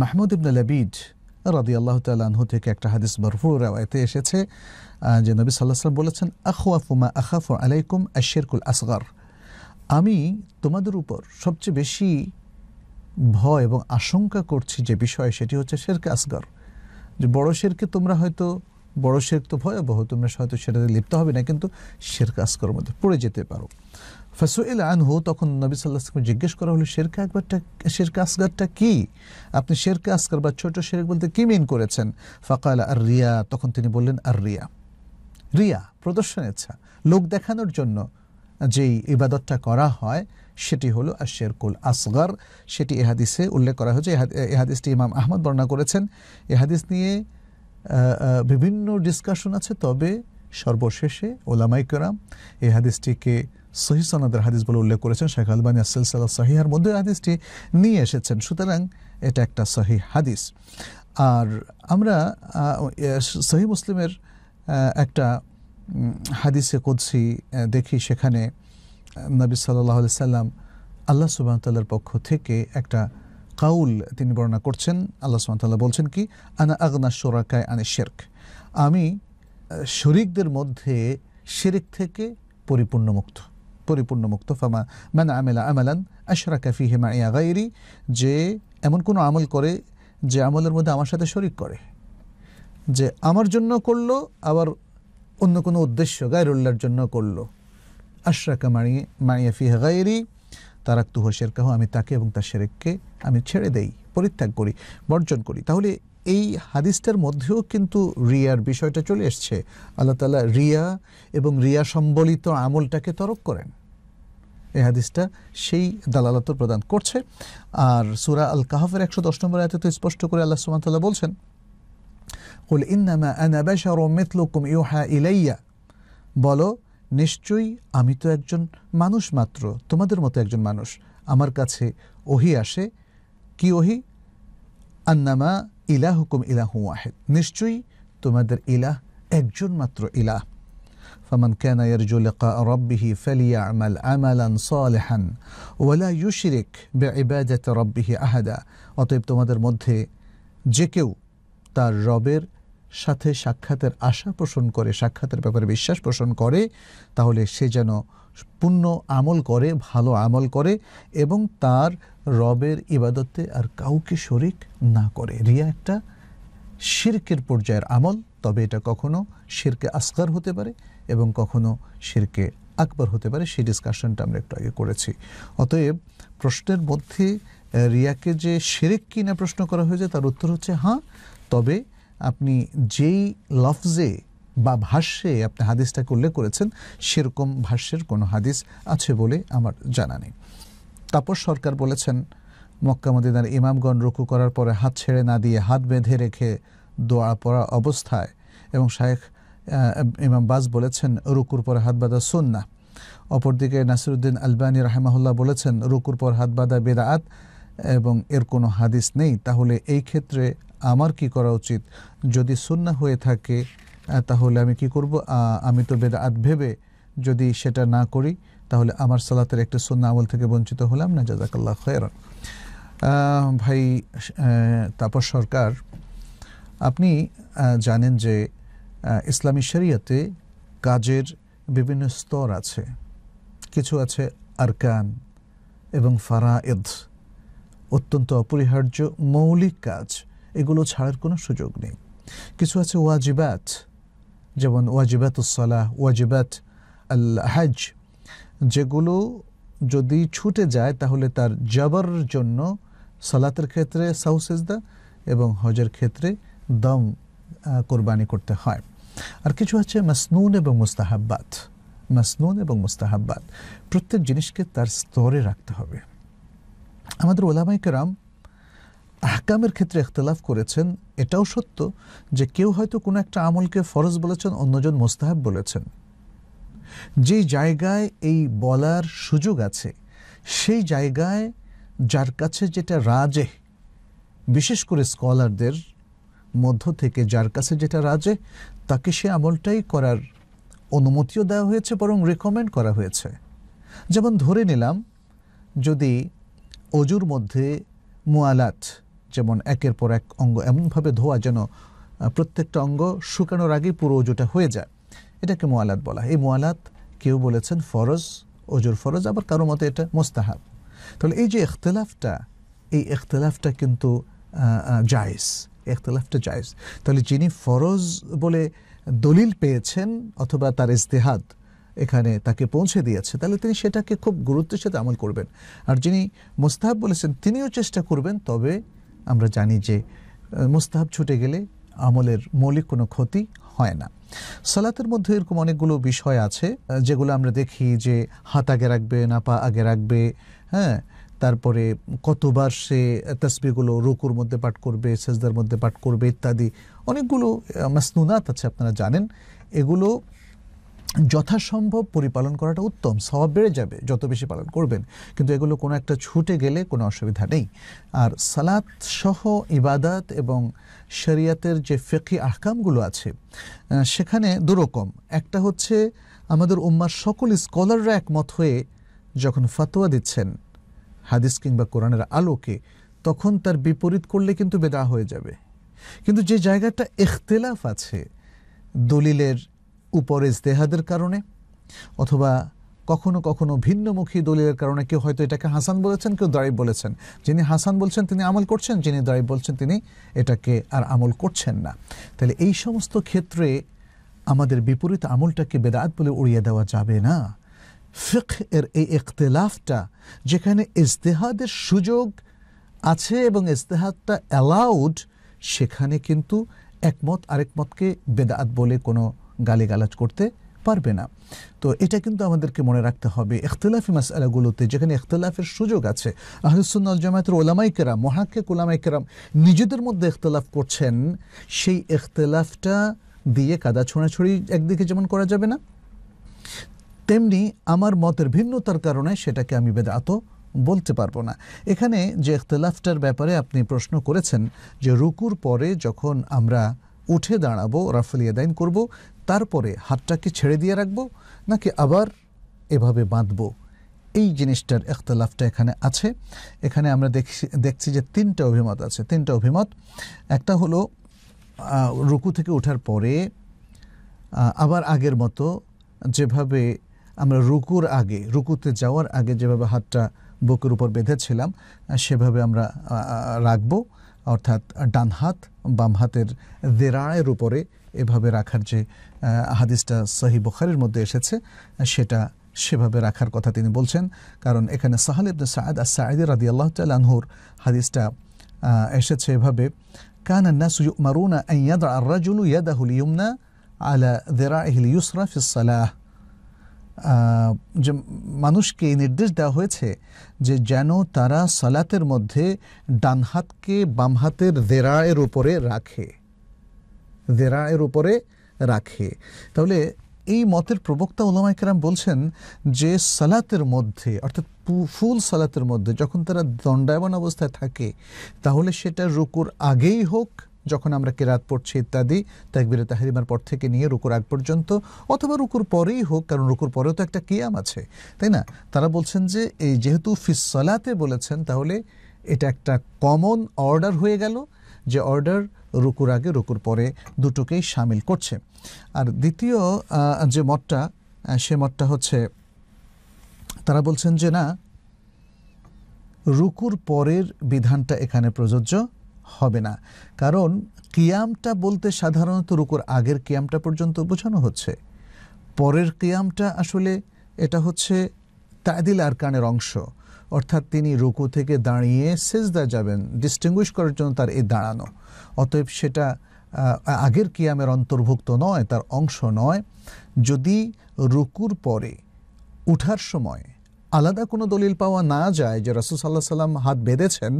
মাহমুদ ইবনুল আবিড রাদি আল্লাহ তাল্লাহু থেকে একটা হাদিস বরফুর রেওয়ায়তে এসেছে যে নবী সাল্লাহ সাল্লাম বলেছেন আখওয়াফুমা আখাফু আলাইকুম আশেরকুল আসগর আমি তোমাদের উপর সবচেয়ে বেশি ভয় এবং আশঙ্কা করছি যে বিষয় সেটি হচ্ছে শেরকে আসগর যে বড়ো শেরকে তোমরা হয়তো বড়ো শেরক তো ভয়াবহ তোমরা হয়তো সেটাতে লিপ্ত হবে না কিন্তু শেরকে আসগরের মধ্যে পড়ে যেতে পারো ফাসুইল আনহু তখন নবী সাল্লাহ জিজ্ঞেস করা হলো শেরকা একবারটা শেরকা আসগারটা কি আপনি শেরকা আসগার বা ছোট শেরক বলতে কি মিন করেছেন ফাকাল আর রিয়া তখন তিনি বললেন আর রিয়া রিয়া প্রদর্শনের ইচ্ছা লোক দেখানোর জন্য যেই ইবাদতটা করা হয় সেটি হলো আর শেরকুল আসগার সেটি এহাদিসে উল্লেখ করা হয়েছে এহাদিসটি ইমাম আহমদ বর্ণনা করেছেন এহাদিস নিয়ে বিভিন্ন ডিসকাশন আছে তবে সর্বশেষে ওলামাইকরাম এহাদিসটিকে সহি সনাদের হাদিস বলে উল্লেখ করেছেন শেখ আলবানী সাল্লাহ সহিহার মধ্যে হাদিসটি নিয়ে এসেছেন সুতরাং এটা একটা সহি হাদিস আর আমরা সহি মুসলিমের একটা হাদিসে কুদ্সি দেখি সেখানে নবী সাল্লাহ সাল্লাম আল্লাহ সুবাহতাল্লার পক্ষ থেকে একটা কাউল তিনি বর্ণনা করছেন আল্লাহ সুবাহতাল্লাহ বলছেন কি আনা আগনা সোরাকায় আনে শেরক আমি শরিকদের মধ্যে শেরিক থেকে পরিপূর্ণ মুক্ত পরিপূর্ণ মুক্ত ফামা মান আমেলা আমালান আশরাকা ফিহে মা ইয়া গাইরি যে এমন কোনো আমল করে যে আমলের মধ্যে আমার সাথে শরিক করে যে আমার জন্য করলো আবার অন্য কোনো উদ্দেশ্য গায়রুল্লাহর জন্য করলো আশরাকা মাড়ি মাড়িয়া ফিহে গাইরি তারাক তুহ শেরকাহ আমি তাকে এবং তার শেরেককে আমি ছেড়ে দেই পরিত্যাগ করি বর্জন করি তাহলে এই হাদিসটার মধ্যেও কিন্তু রিয়ার বিষয়টা চলে এসছে আল্লাহ তালা রিয়া এবং রিয়া সম্বলিত আমলটাকে তরক করেন এই হাদিসটা সেই দালালত প্রদান করছে আর সুরা আল কাহাফের একশো দশ নম্বর আয়তে তো স্পষ্ট করে আল্লাহ সুমাতাল্লাহ বলছেন কুল ইন্নামা আনা বাশারু মিথলুকুম ইউহা ইলাইয়া বলো নিশ্চয়ই আমি তো একজন মানুষ মাত্র তোমাদের মতো একজন মানুষ আমার কাছে ওহি আসে কি ওহি আন্নামা ইলাহুকুম ইলাহু ওয়াহেদ নিশ্চয়ই তোমাদের ইলাহ একজন মাত্র ইলাহ فمن كان يرجو لقاء ربه فليعمل عملا صالحا ولا يشرك بعبادة ربه أحدا অতএব তোমাদের মধ্যে যে কেউ তার রবের সাথে সাক্ষাতের আশা পোষণ করে সাক্ষাতের ব্যাপারে বিশ্বাস পোষণ করে তাহলে সে যেন পুণ্য আমল করে ভালো আমল করে এবং তার রবের ইবাদতে আর কাউকে শরিক না করে রিয়া একটা শিরকের পর্যায়ের আমল তবে এটা কখনো শিরকে আসকার হতে পারে এবং কখনো শিরকে আকবর হতে পারে সেই ডিসকাশনটা আমরা একটু আগে করেছি অতএব প্রশ্নের মধ্যে রিয়াকে যে শেরেক কি না প্রশ্ন করা হয়েছে তার উত্তর হচ্ছে হ্যাঁ তবে আপনি যেই লফজে বা ভাষ্যে আপনি হাদিসটাকে উল্লেখ করেছেন সেরকম ভাষ্যের কোনো হাদিস আছে বলে আমার জানা নেই তাপস সরকার বলেছেন মক্কা মদিনার ইমামগণ রুকু করার পরে হাত ছেড়ে না দিয়ে হাত বেঁধে রেখে দোয়া পড়া অবস্থায় এবং শায়েখ ইমাম বাজ বলেছেন রুকুর পর হাত বাঁধা সুন্না অপরদিকে নাসিরুদ্দিন আলবানী রাহেমাহুল্লাহ বলেছেন রুকুর পর হাত বাঁধা বেদাত এবং এর কোনো হাদিস নেই তাহলে এই ক্ষেত্রে আমার কি করা উচিত যদি সুন্না হয়ে থাকে তাহলে আমি কি করব আমি তো বেদাআত ভেবে যদি সেটা না করি তাহলে আমার সালাতের একটা সুন্না আমল থেকে বঞ্চিত হলাম না জাজাকাল্লাহ খয়রান ভাই তাপস সরকার আপনি জানেন যে ইসলামী শরিয়াতে কাজের বিভিন্ন স্তর আছে কিছু আছে আরকান এবং ফারায়েদ অত্যন্ত অপরিহার্য মৌলিক কাজ এগুলো ছাড়ার কোনো সুযোগ নেই কিছু আছে ওয়াজিবাত যেমন ওয়াজিবাত উসলাহ ওয়াজিবাত আল হাজ যেগুলো যদি ছুটে যায় তাহলে তার জবর জন্য সালাতের ক্ষেত্রে সাউসেজদা এবং হজের ক্ষেত্রে দম কোরবানি করতে হয় আর কিছু আছে মাসনুন এবং মুস্তাহাব্বাত মাসনুন এবং মুস্তাহাব্বাত প্রত্যেক জিনিসকে তার স্তরে রাখতে হবে আমাদের ওলামাই কেরাম আহকামের ক্ষেত্রে এখতলাফ করেছেন এটাও সত্য যে কেউ হয়তো কোনো একটা আমলকে ফরজ বলেছেন অন্যজন মোস্তাহাব বলেছেন যে জায়গায় এই বলার সুযোগ আছে সেই জায়গায় যার কাছে যেটা রাজে বিশেষ করে স্কলারদের মধ্য থেকে যার কাছে যেটা রাজে তাকে সে আমলটাই করার অনুমতিও দেওয়া হয়েছে বরং রেকমেন্ড করা হয়েছে যেমন ধরে নিলাম যদি অজুর মধ্যে মোয়ালাত যেমন একের পর এক অঙ্গ এমনভাবে ধোয়া যেন প্রত্যেকটা অঙ্গ শুকানোর আগে পুরো অজুটা হয়ে যায় এটাকে মোয়ালাত বলা এই মোয়ালাত কেউ বলেছেন ফরজ অজুর ফরজ আবার কারো মতে এটা মোস্তাহাব তাহলে এই যে ইখতলাফটা এই ইখতলাফটা কিন্তু জায়েজ এখতলাফটা জায়জ তাহলে যিনি ফরজ বলে দলিল পেয়েছেন অথবা তার ইস্তেহাদ এখানে তাকে পৌঁছে দিয়েছে তাহলে তিনি সেটাকে খুব গুরুত্বের সাথে আমল করবেন আর যিনি মোস্তাহাব বলেছেন তিনিও চেষ্টা করবেন তবে আমরা জানি যে মোস্তাহাব ছুটে গেলে আমলের মৌলিক কোনো ক্ষতি হয় না সালাতের মধ্যে এরকম অনেকগুলো বিষয় আছে যেগুলো আমরা দেখি যে হাত আগে রাখবে না পা আগে রাখবে হ্যাঁ তারপরে কতবার সে তসবিগুলো রুকুর মধ্যে পাঠ করবে সেজদার মধ্যে পাঠ করবে ইত্যাদি অনেকগুলো মাসনুনাত আছে আপনারা জানেন এগুলো যথাসম্ভব পরিপালন করাটা উত্তম সব বেড়ে যাবে যত বেশি পালন করবেন কিন্তু এগুলো কোনো একটা ছুটে গেলে কোনো অসুবিধা নেই আর সালাত সহ ইবাদাত এবং শরিয়াতের যে ফেকি আহকামগুলো আছে সেখানে দুরকম একটা হচ্ছে আমাদের উম্মার সকল স্কলাররা একমত হয়ে যখন ফাতোয়া দিচ্ছেন হাদিস কিংবা কোরআনের আলোকে তখন তার বিপরীত করলে কিন্তু বেদা হয়ে যাবে কিন্তু যে জায়গাটা এখতেলাফ আছে দলিলের উপর ইস্তেহাদের কারণে অথবা কখনো কখনো ভিন্নমুখী দলিলের কারণে কেউ হয়তো এটাকে হাসান বলেছেন কেউ দাঁড়িয়ে বলেছেন যিনি হাসান বলছেন তিনি আমল করছেন যিনি দাঁড়িয়ে বলছেন তিনি এটাকে আর আমল করছেন না তাহলে এই সমস্ত ক্ষেত্রে আমাদের বিপরীত আমলটাকে বেদাত বলে উড়িয়ে দেওয়া যাবে না ফিক এর এই ইখতলাফটা যেখানে ইজতেহাদের সুযোগ আছে এবং ইজতেহাদটা অ্যালাউড সেখানে কিন্তু একমত আরেক মতকে বেদাত বলে কোনো গালিগালাজ করতে পারবে না তো এটা কিন্তু আমাদেরকে মনে রাখতে হবে ইখতলাফি মাসালাগুলোতে যেখানে ইখতলাফের সুযোগ আছে আহসুল জামায়াতের ওলামাই কেরাম মহাক্কে ওলামাই কেরাম নিজেদের মধ্যে ইখতলাফ করছেন সেই ইখতলাফটা দিয়ে কাদা ছোঁড়াছড়ি একদিকে যেমন করা যাবে না তেমনি আমার মতের ভিন্নতার কারণে সেটাকে আমি বেদাত বলতে পারবো না এখানে যে ইখতলাফটার ব্যাপারে আপনি প্রশ্ন করেছেন যে রুকুর পরে যখন আমরা উঠে দাঁড়াবো রাফলিয়াদাইন করব তারপরে হাতটাকে ছেড়ে দিয়ে রাখবো নাকি আবার এভাবে বাঁধবো এই জিনিসটার এখতলাফটা এখানে আছে এখানে আমরা দেখছি দেখছি যে তিনটা অভিমত আছে তিনটা অভিমত একটা হলো রুকু থেকে ওঠার পরে আবার আগের মতো যেভাবে আমরা রুকুর আগে রুকুতে যাওয়ার আগে যেভাবে হাতটা বুকের উপর বেঁধেছিলাম সেভাবে আমরা রাখব অর্থাৎ ডান হাত বাম হাতের দেরায়ের উপরে এভাবে রাখার যে হাদিসটা সহি বখারের মধ্যে এসেছে সেটা সেভাবে রাখার কথা তিনি বলছেন কারণ এখানে সাহাল ইবনে সাদ আর সাঈদ রাদি আল্লাহ তালহুর হাদিসটা এসেছে এভাবে কান الناس يؤمرون أن يضع الرجل يده اليمنى على ذراعه اليسرى في الصلاة যে মানুষকে নির্দেশ দেওয়া হয়েছে যে যেন তারা সালাতের মধ্যে ডান হাতকে বাম হাতের দেরায়ের উপরে রাখে দেরায়ের উপরে রাখে তাহলে এই মতের প্রবক্তা ওলামাইকেরাম বলছেন যে সালাতের মধ্যে অর্থাৎ ফুল সালাতের মধ্যে যখন তারা দণ্ডায়মান অবস্থায় থাকে তাহলে সেটা রুকুর আগেই হোক যখন আমরা কেরাত পড়ছি ইত্যাদি তাকবিরে তাহরিমার পর থেকে নিয়ে রুকুর আগ পর্যন্ত অথবা রুকুর পরেই হোক কারণ রুকুর পরেও তো একটা কিয়াম আছে তাই না তারা বলছেন যে এই যেহেতু ফিসলাতে বলেছেন তাহলে এটা একটা কমন অর্ডার হয়ে গেল যে অর্ডার রুকুর আগে রুকুর পরে দুটোকেই সামিল করছে আর দ্বিতীয় যে মতটা সে মতটা হচ্ছে তারা বলছেন যে না রুকুর পরের বিধানটা এখানে প্রযোজ্য হবে না কারণ কিয়ামটা বলতে সাধারণত রুকুর আগের কিয়ামটা পর্যন্ত বোঝানো হচ্ছে পরের কিয়ামটা আসলে এটা হচ্ছে তাদিল আরকানের অংশ অর্থাৎ তিনি রুকু থেকে দাঁড়িয়ে সেজদা যাবেন ডিস্টিংগুইশ করার জন্য তার এই দাঁড়ানো অতএব সেটা আগের কিয়ামের অন্তর্ভুক্ত নয় তার অংশ নয় যদি রুকুর পরে উঠার সময় আলাদা কোনো দলিল পাওয়া না যায় যে সাল্লাহ সাল্লাম হাত বেঁধেছেন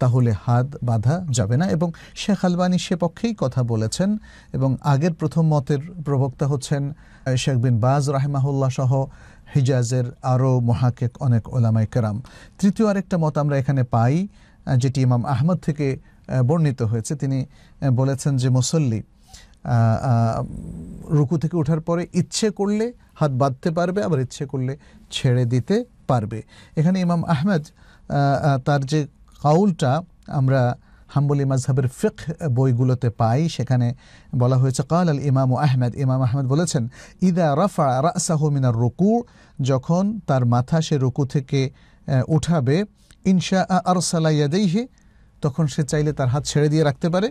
তাহলে হাত বাঁধা যাবে না এবং শেখ আলবানী সে পক্ষেই কথা বলেছেন এবং আগের প্রথম মতের প্রবক্তা হচ্ছেন শেখ বিন বাজ রাহেমাহুল্লাহ সহ হিজাজের আরও মহাকেক অনেক ওলামাই কেরাম তৃতীয় আরেকটা মত আমরা এখানে পাই যেটি ইমাম আহমদ থেকে বর্ণিত হয়েছে তিনি বলেছেন যে মুসল্লি রুকু থেকে ওঠার পরে ইচ্ছে করলে হাত বাঁধতে পারবে আবার ইচ্ছে করলে ছেড়ে দিতে পারবে এখানে ইমাম আহমেদ তার যে কাউলটা আমরা হাম্বলি মাজহাবের ফিক বইগুলোতে পাই সেখানে বলা হয়েছে কাল আল ইমাম আহমেদ ইমাম আহমেদ বলেছেন ইদা রাফা রাসাহ মিনার রুকু যখন তার মাথা সে রুকু থেকে উঠাবে ইনশা আরসালাইয়াদেহে তখন সে চাইলে তার হাত ছেড়ে দিয়ে রাখতে পারে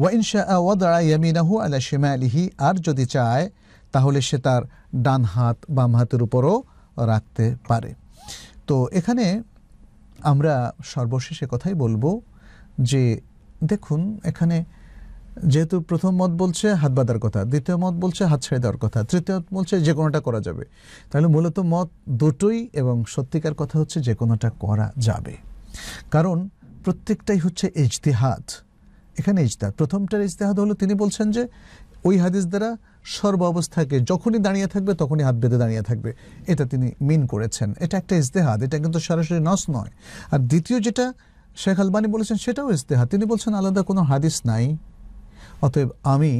ওয়া ইনশা ওয়াদা ইয়ামিনাহু আলা শিমা আলিহি আর যদি চায় তাহলে সে তার ডান হাত বাম হাতের উপরও রাখতে পারে তো এখানে আমরা সর্বশেষে কথাই বলবো যে দেখুন এখানে যেহেতু প্রথম মত বলছে হাত বাঁধার কথা দ্বিতীয় মত বলছে হাত ছেড়ে দেওয়ার কথা তৃতীয় মত বলছে যে কোনোটা করা যাবে তাহলে মূলত মত দুটোই এবং সত্যিকার কথা হচ্ছে যে কোনোটা করা যাবে কারণ প্রত্যেকটাই হচ্ছে ইজতিহাদ এখানে ইজতিহাদ প্রথমটার ইজতেহাত হলো তিনি বলছেন যে ওই হাদিস দ্বারা সর্ব অবস্থাকে যখনই দাঁড়িয়ে থাকবে তখনই হাত বেঁধে দাঁড়িয়ে থাকবে এটা তিনি মিন করেছেন এটা একটা ইজতেহাদ এটা কিন্তু সরাসরি নস নয় আর দ্বিতীয় যেটা শেখ আলবানি বলেছেন সেটাও ইজতেহাদ তিনি বলছেন আলাদা কোনো হাদিস নাই অতএব আমি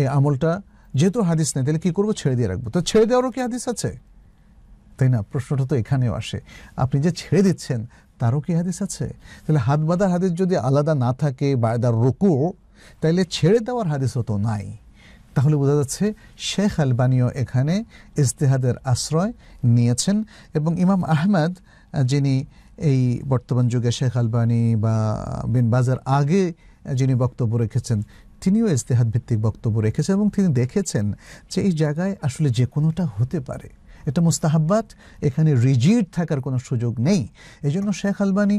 এই আমলটা যেহেতু হাদিস নেই তাহলে কী করবো ছেড়ে দিয়ে রাখবো তো ছেড়ে দেওয়ারও কি হাদিস আছে তাই না প্রশ্নটা তো এখানেও আসে আপনি যে ছেড়ে দিচ্ছেন তারও কি হাদিস আছে তাহলে হাত বাঁধার হাদিস যদি আলাদা না থাকে বা দা রুকু তাইলে ছেড়ে দেওয়ার হাদিসও তো নাই তাহলে বোঝা যাচ্ছে শেখ আলবানীও এখানে ইজতেহাদের আশ্রয় নিয়েছেন এবং ইমাম আহমেদ যিনি এই বর্তমান যুগে শেখ আলবানী বা বিন বাজার আগে যিনি বক্তব্য রেখেছেন তিনিও ইজতেহাদ ভিত্তিক বক্তব্য রেখেছেন এবং তিনি দেখেছেন যে এই জায়গায় আসলে যে কোনোটা হতে পারে এটা মুস্তাহাব্বাত এখানে রিজিড থাকার কোনো সুযোগ নেই এজন্য শেখ আলবানী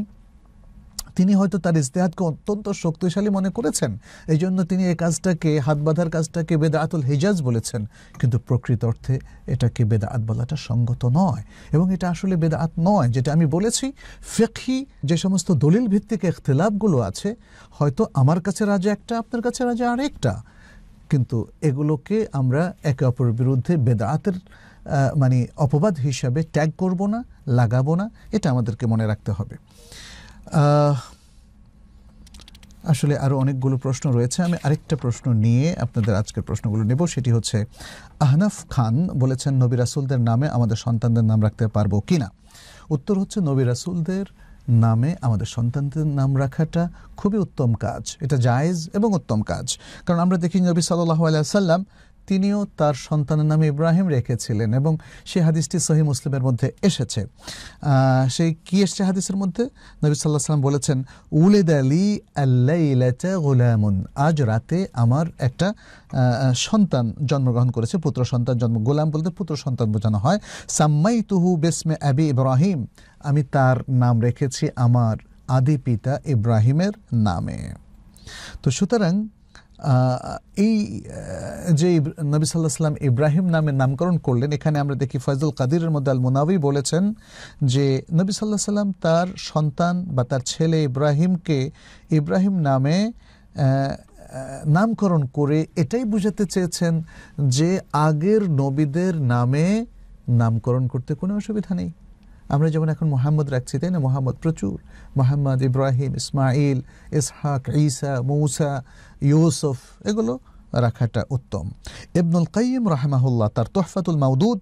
তিনি হয়তো তার ইস্তেহাতকে অত্যন্ত শক্তিশালী মনে করেছেন এই জন্য তিনি এই কাজটাকে হাত বাঁধার কাজটাকে আতুল হেজাজ বলেছেন কিন্তু প্রকৃত অর্থে এটাকে বেদাত বলাটা সঙ্গত নয় এবং এটা আসলে আত নয় যেটা আমি বলেছি ফেকি যে সমস্ত দলিল ভিত্তিক এখতলাফগুলো আছে হয়তো আমার কাছে রাজা একটা আপনার কাছে রাজা আরেকটা কিন্তু এগুলোকে আমরা একে অপরের বিরুদ্ধে বেদাতের মানে অপবাদ হিসাবে ট্যাগ করব না লাগাবো না এটা আমাদেরকে মনে রাখতে হবে আসলে আরও অনেকগুলো প্রশ্ন রয়েছে আমি আরেকটা প্রশ্ন নিয়ে আপনাদের আজকের প্রশ্নগুলো নেব সেটি হচ্ছে আহনাফ খান বলেছেন নবী রাসুলদের নামে আমাদের সন্তানদের নাম রাখতে পারবো কি না উত্তর হচ্ছে নবী রাসুলদের নামে আমাদের সন্তানদের নাম রাখাটা খুবই উত্তম কাজ এটা জায়েজ এবং উত্তম কাজ কারণ আমরা দেখি নবী সাল্লাহ আলাইসাল্লাম সাল্লাম তিনিও তার সন্তানের নাম ইব্রাহিম রেখেছিলেন এবং সেই হাদিসটি সহি মুসলিমের মধ্যে এসেছে সেই কি এসছে হাদিসের মধ্যে নবী সাল্লাহ সাল্লাম বলেছেন উলেদ আলী আল্লাইলাচা গোলামুন আজ রাতে আমার একটা সন্তান জন্মগ্রহণ করেছে পুত্র সন্তান জন্ম গোলাম বলতে পুত্র সন্তান বোঝানো হয় সাম্মাই তুহু বেসমে আবি ইব্রাহিম আমি তার নাম রেখেছি আমার আদি পিতা ইব্রাহিমের নামে তো সুতরাং এই যে নবী সাল্লাহ সাল্লাম ইব্রাহিম নামে নামকরণ করলেন এখানে আমরা দেখি ফয়জুল কাদিরের মধ্যে আল মুনাবি বলেছেন যে নবী সাল্লাহ সাল্লাম তার সন্তান বা তার ছেলে ইব্রাহিমকে ইব্রাহিম নামে নামকরণ করে এটাই বুঝাতে চেয়েছেন যে আগের নবীদের নামে নামকরণ করতে কোনো অসুবিধা নেই আমরা যেমন এখন মোহাম্মদ রাখছি তাই না মোহাম্মদ প্রচুর মোহাম্মদ ইব্রাহিম ইসমাইল ইসহাক ঈসা মৌসা ইউসুফ এগুলো রাখাটা উত্তম ইবনুল কাইম রহমাহুল্লাহ তার তোহফাতুল মাউদুদ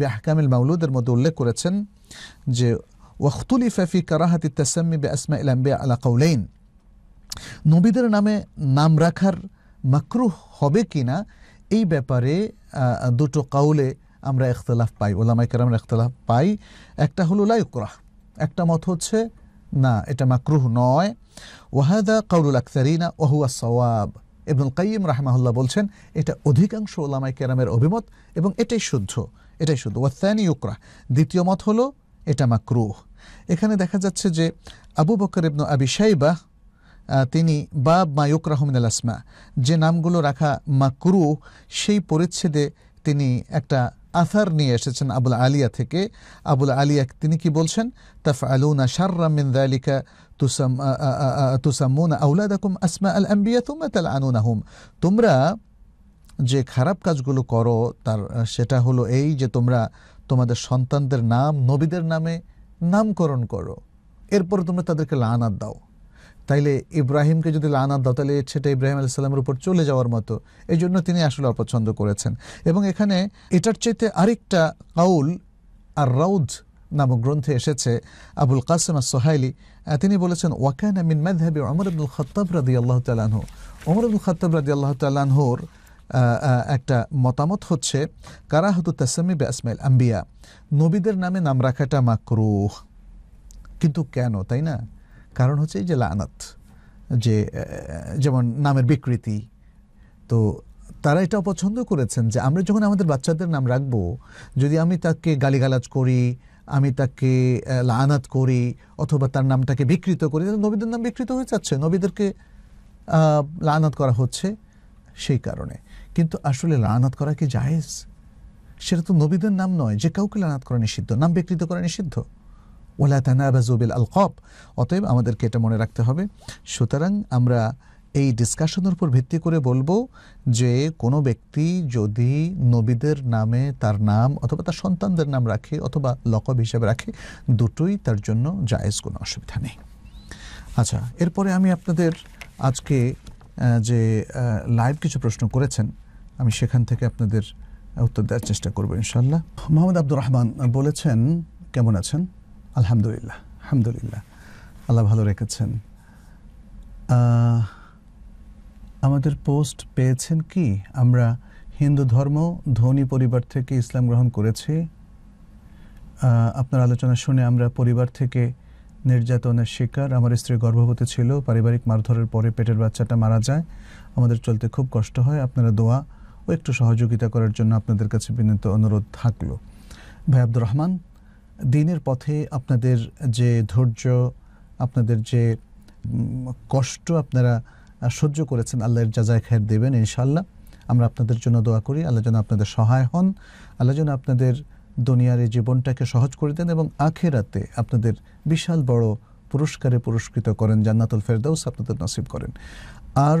বেহকামিল মাউলুদের মধ্যে উল্লেখ করেছেন যে ওয়াখতুলিফ ফি কারাহাতি তাসাম্মি বে আসমা ইলাম্বে আলা কৌলাইন নবীদের নামে নাম রাখার মাকরুহ হবে কি না এই ব্যাপারে দুটো কাউলে আমরা এখতলাফ পাই ওলামাই কারামের এখতলাফ পাই একটা হলো লাইকরাহ একটা মত হচ্ছে না এটা মাকরুহ নয় ওয়াহাদা কাউরুল আক্তারিনা ওহুয়া সওয়াব ইবনুল কাইম রাহমাহুল্লাহ বলছেন এটা অধিকাংশ ওলামাই কেরামের অভিমত এবং এটাই শুদ্ধ এটাই শুদ্ধ ওয়াসানি ইউকরা দ্বিতীয় মত হলো এটা মাকরুহ এখানে দেখা যাচ্ছে যে আবু বকর ইবনু আবি সাইবাহ তিনি বাব মায়ুক রহমিনাল আসমা যে নামগুলো রাখা মাকরুহ সেই পরিচ্ছেদে তিনি একটা আসার নিয়ে এসেছেন আবুল আলিয়া থেকে আবুল আলিয়া তিনি কি বলছেন তাফ আলুনা শার্রামিন দালিকা তুসাম তুসাম্মুনা আসমা আল আম্বিয়া তুমা তাল আনুনাহুম তোমরা যে খারাপ কাজগুলো করো তার সেটা হলো এই যে তোমরা তোমাদের সন্তানদের নাম নবীদের নামে নামকরণ করো এরপর তোমরা তাদেরকে লানাত দাও তাইলে ইব্রাহিমকে যদি লানা দাও তাহলে সেটা ইব্রাহিম আলাইসাল্লামের উপর চলে যাওয়ার মতো এই জন্য তিনি আসলে অপছন্দ করেছেন এবং এখানে এটার চাইতে আরেকটা কাউল আর রাউদ নামক গ্রন্থে এসেছে আবুল কাসেম সোহাইলি তিনি বলেছেন ওয়াকান আমিন মাদহাবি অমর আব্দুল খত্তাব রাদি আল্লাহ তালাহু অমর আব্দুল খত্তাব রাদি আল্লাহ তালাহুর একটা মতামত হচ্ছে কারাহতু তাসামি আসমাইল আম্বিয়া নবীদের নামে নাম রাখাটা মাকরুহ কিন্তু কেন তাই না কারণ হচ্ছে যে লানাত যে যেমন নামের বিকৃতি তো তারা এটা অপছন্দ করেছেন যে আমরা যখন আমাদের বাচ্চাদের নাম রাখব যদি আমি তাকে গালিগালাজ করি আমি তাকে লানাত করি অথবা তার নামটাকে বিকৃত করি নবীদের নাম বিকৃত হয়ে যাচ্ছে নবীদেরকে লানাত করা হচ্ছে সেই কারণে কিন্তু আসলে লানাত করা কি জায়েজ সেটা তো নবীদের নাম নয় যে কাউকে লানাত করা নিষিদ্ধ নাম বিকৃত করা নিষিদ্ধ ওলা তানাবাজুবিল আলকব অতএব আমাদেরকে এটা মনে রাখতে হবে সুতরাং আমরা এই ডিসকাশনের উপর ভিত্তি করে বলবো যে কোনো ব্যক্তি যদি নবীদের নামে তার নাম অথবা তার সন্তানদের নাম রাখে অথবা লকব হিসাবে রাখে দুটোই তার জন্য জায়েজ কোনো অসুবিধা নেই আচ্ছা এরপরে আমি আপনাদের আজকে যে লাইভ কিছু প্রশ্ন করেছেন আমি সেখান থেকে আপনাদের উত্তর দেওয়ার চেষ্টা করবো ইনশাল্লাহ মোহাম্মদ আব্দুর রহমান বলেছেন কেমন আছেন আলহামদুলিল্লাহ আলহামদুলিল্লাহ আল্লাহ ভালো রেখেছেন আমাদের পোস্ট পেয়েছেন কি আমরা হিন্দু ধর্ম ধনী পরিবার থেকে ইসলাম গ্রহণ করেছি আপনার আলোচনা শুনে আমরা পরিবার থেকে নির্যাতনের শিকার আমার স্ত্রী গর্ভবতী ছিল পারিবারিক মারধরের পরে পেটের বাচ্চাটা মারা যায় আমাদের চলতে খুব কষ্ট হয় আপনারা দোয়া ও একটু সহযোগিতা করার জন্য আপনাদের কাছে বিনীত অনুরোধ থাকলো ভাই আব্দুর রহমান দিনের পথে আপনাদের যে ধৈর্য আপনাদের যে কষ্ট আপনারা সহ্য করেছেন আল্লাহর জাজায় খায়ের দেবেন ইনশাল্লাহ আমরা আপনাদের জন্য দোয়া করি আল্লাহ যেন আপনাদের সহায় হন আল্লাহ যেন আপনাদের দুনিয়ার এই জীবনটাকে সহজ করে দেন এবং আখেরাতে আপনাদের বিশাল বড় পুরস্কারে পুরস্কৃত করেন জান্নাতুল ফেরদাউস আপনাদের নসিব করেন আর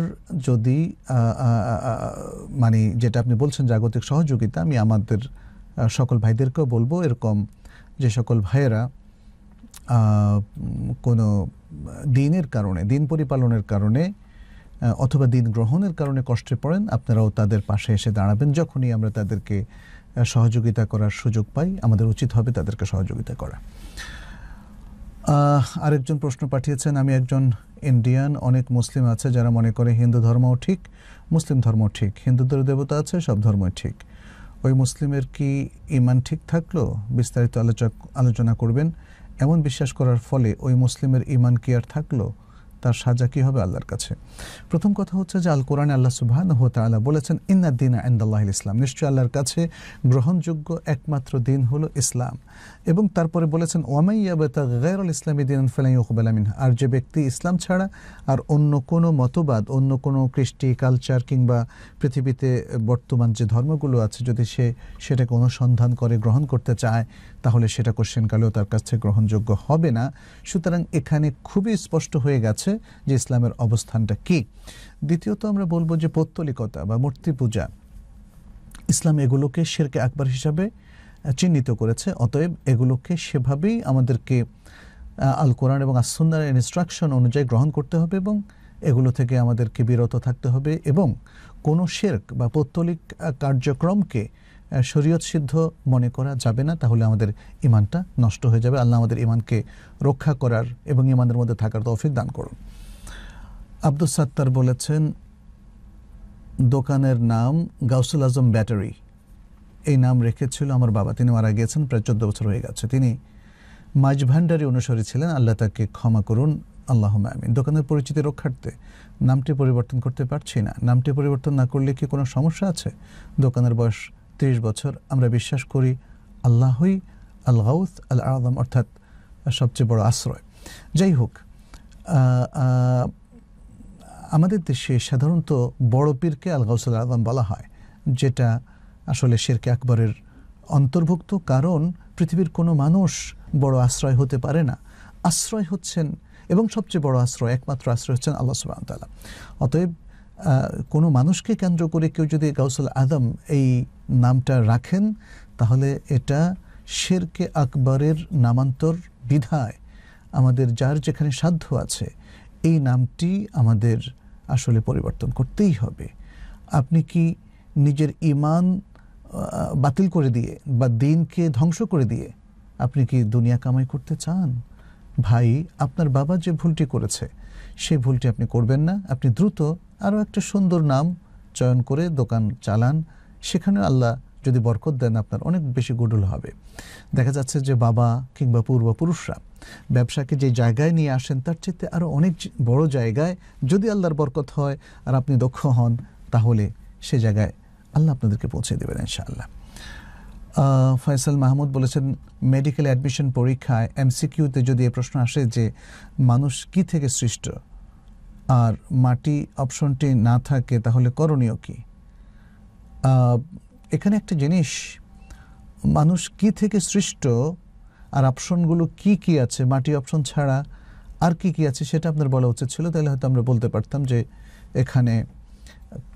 যদি মানে যেটা আপনি বলছেন জাগতিক সহযোগিতা আমি আমাদের সকল ভাইদেরকেও বলবো এরকম যে সকল ভাইয়েরা কোনো দিনের কারণে দিন পরিপালনের কারণে অথবা দিন গ্রহণের কারণে কষ্টে পড়েন আপনারাও তাদের পাশে এসে দাঁড়াবেন যখনই আমরা তাদেরকে সহযোগিতা করার সুযোগ পাই আমাদের উচিত হবে তাদেরকে সহযোগিতা করা আরেকজন প্রশ্ন পাঠিয়েছেন আমি একজন ইন্ডিয়ান অনেক মুসলিম আছে যারা মনে করে হিন্দু ধর্মও ঠিক মুসলিম ধর্ম ঠিক হিন্দুদের দেবতা আছে সব ধর্মই ঠিক ওই মুসলিমের কি ইমান ঠিক থাকলো বিস্তারিত আলোচনা করবেন এমন বিশ্বাস করার ফলে ওই মুসলিমের ইমান কি আর থাকলো তার সাজা কী হবে আল্লাহর কাছে প্রথম কথা হচ্ছে যে আল কোরআনে আল্লাহ সুবাহান আল্লাহ বলেছেন ইন্না দিন আন্দাল্লাহ ইসলাম নিশ্চয় আল্লাহর কাছে গ্রহণযোগ্য একমাত্র দিন হলো ইসলাম এবং তারপরে বলেছেন গায়রুল ইসলামী দিন আর যে ব্যক্তি ইসলাম ছাড়া আর অন্য কোনো মতবাদ অন্য কোনো কৃষ্টি কালচার কিংবা পৃথিবীতে বর্তমান যে ধর্মগুলো আছে যদি সে সেটাকে অনুসন্ধান করে গ্রহণ করতে চায় তাহলে সেটা কোশ্চেনকালেও তার কাছে গ্রহণযোগ্য হবে না সুতরাং এখানে খুবই স্পষ্ট হয়ে গেছে যে ইসলামের অবস্থানটা কি দ্বিতীয়ত আমরা বলবো যে পৌত্তলিকতা বা মূর্তি পূজা ইসলাম এগুলোকে শেরকে আকবর হিসাবে চিহ্নিত করেছে অতএব এগুলোকে সেভাবেই আমাদেরকে আল কোরআন এবং আসন্নার ইনস্ট্রাকশন অনুযায়ী গ্রহণ করতে হবে এবং এগুলো থেকে আমাদেরকে বিরত থাকতে হবে এবং কোনো শেরক বা পৌত্তলিক কার্যক্রমকে শরীয়ত সিদ্ধ মনে করা যাবে না তাহলে আমাদের ইমানটা নষ্ট হয়ে যাবে আল্লাহ আমাদের ইমানকে রক্ষা করার এবং ইমানের মধ্যে থাকার তৌফিক দান করুন আব্দুল সাত্তার বলেছেন দোকানের নাম গাউসুল আজম ব্যাটারি এই নাম রেখেছিল আমার বাবা তিনি মারা গিয়েছেন প্রায় চোদ্দ বছর হয়ে গেছে তিনি মাঝ অনুসারী ছিলেন আল্লাহ তাকে ক্ষমা করুন আল্লাহ আমিন দোকানের পরিচিতি রক্ষার্থে নামটি পরিবর্তন করতে পারছি না নামটি পরিবর্তন না করলে কি কোনো সমস্যা আছে দোকানের বয়স তিরিশ বছর আমরা বিশ্বাস করি আল্লাহই আল গাউস আল আলম অর্থাৎ সবচেয়ে বড় আশ্রয় যাই হোক আমাদের দেশে সাধারণত বড় পীরকে আল গাউসুল আলম বলা হয় যেটা আসলে শেরকে আকবরের অন্তর্ভুক্ত কারণ পৃথিবীর কোনো মানুষ বড় আশ্রয় হতে পারে না আশ্রয় হচ্ছেন এবং সবচেয়ে বড় আশ্রয় একমাত্র আশ্রয় হচ্ছেন আল্লাহ সুবাহতাল্লাহ অতএব কোনো মানুষকে কেন্দ্র করে কেউ যদি গাউসুল আদম এই নামটা রাখেন তাহলে এটা শেরকে আকবরের নামান্তর বিধায় আমাদের যার যেখানে সাধ্য আছে এই নামটি আমাদের আসলে পরিবর্তন করতেই হবে আপনি কি নিজের ইমান বাতিল করে দিয়ে বা দিনকে ধ্বংস করে দিয়ে আপনি কি দুনিয়া কামাই করতে চান ভাই আপনার বাবা যে ভুলটি করেছে সেই ভুলটি আপনি করবেন না আপনি দ্রুত আরও একটা সুন্দর নাম চয়ন করে দোকান চালান সেখানে আল্লাহ যদি বরকত দেন আপনার অনেক বেশি গুডুল হবে দেখা যাচ্ছে যে বাবা কিংবা পূর্বপুরুষরা ব্যবসাকে যে জায়গায় নিয়ে আসেন তার চেয়েতে আরও অনেক বড় জায়গায় যদি আল্লাহর বরকত হয় আর আপনি দক্ষ হন তাহলে সে জায়গায় আল্লাহ আপনাদেরকে পৌঁছে দেবেন ইনশাআল্লাহ ফয়সাল মাহমুদ বলেছেন মেডিকেল অ্যাডমিশন পরীক্ষায় এমসিকিউতে যদি এ প্রশ্ন আসে যে মানুষ কি থেকে সৃষ্ট আর মাটি অপশনটি না থাকে তাহলে করণীয় কি এখানে একটা জিনিস মানুষ কি থেকে সৃষ্ট আর অপশনগুলো কি কি আছে মাটি অপশন ছাড়া আর কি কি আছে সেটা আপনার বলা উচিত ছিল তাহলে হয়তো আমরা বলতে পারতাম যে এখানে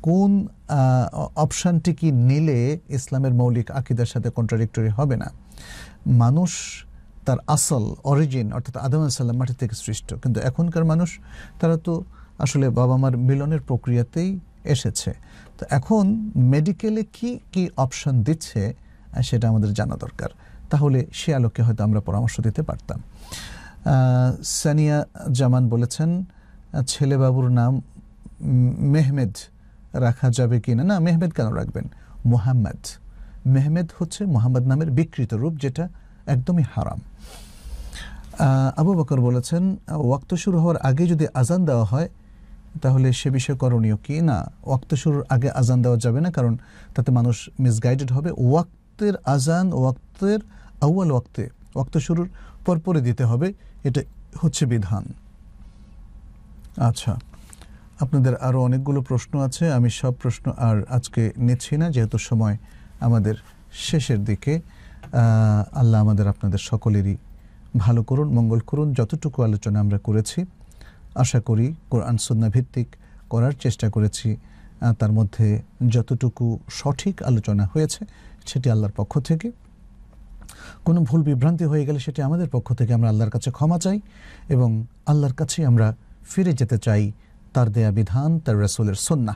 কোন অপশানটি কি নিলে ইসলামের মৌলিক আকিদার সাথে কন্ট্রাডিক্টরি হবে না মানুষ তার আসল অরিজিন অর্থাৎ আদম আলাইসাল্লাম মাটি থেকে সৃষ্ট কিন্তু এখনকার মানুষ তারা তো আসলে বাবা মার মিলনের প্রক্রিয়াতেই এসেছে তো এখন মেডিকেলে কি কি অপশান দিচ্ছে সেটা আমাদের জানা দরকার তাহলে সে আলোকে হয়তো আমরা পরামর্শ দিতে পারতাম সানিয়া জামান বলেছেন ছেলেবাবুর নাম মেহমেদ রাখা যাবে কি না না মেহমেদ কেন রাখবেন মোহাম্মদ মেহমেদ হচ্ছে মোহাম্মদ নামের বিকৃত রূপ যেটা একদমই হারাম আবু বকর বলেছেন ওয়াক্ত শুরু হওয়ার আগে যদি আজান দেওয়া হয় তাহলে সে বিষয়ে করণীয় কি না ওয়াক্ত শুরুর আগে আজান দেওয়া যাবে না কারণ তাতে মানুষ মিসগাইডেড হবে ওয়াক্তের আজান ওয়াক্তের আউয়াল ওয়াক্তে ওয়াক্ত শুরুর পরপরে দিতে হবে এটা হচ্ছে বিধান আচ্ছা আপনাদের আরও অনেকগুলো প্রশ্ন আছে আমি সব প্রশ্ন আর আজকে নিচ্ছি না যেহেতু সময় আমাদের শেষের দিকে আল্লাহ আমাদের আপনাদের সকলেরই ভালো করুন মঙ্গল করুন যতটুকু আলোচনা আমরা করেছি আশা করি কোরআন সন্না ভিত্তিক করার চেষ্টা করেছি তার মধ্যে যতটুকু সঠিক আলোচনা হয়েছে সেটি আল্লাহর পক্ষ থেকে কোনো ভুল বিভ্রান্তি হয়ে গেলে সেটি আমাদের পক্ষ থেকে আমরা আল্লাহর কাছে ক্ষমা চাই এবং আল্লাহর কাছে আমরা ফিরে যেতে চাই তার দেয়া বিধান তার রসুলের সন্না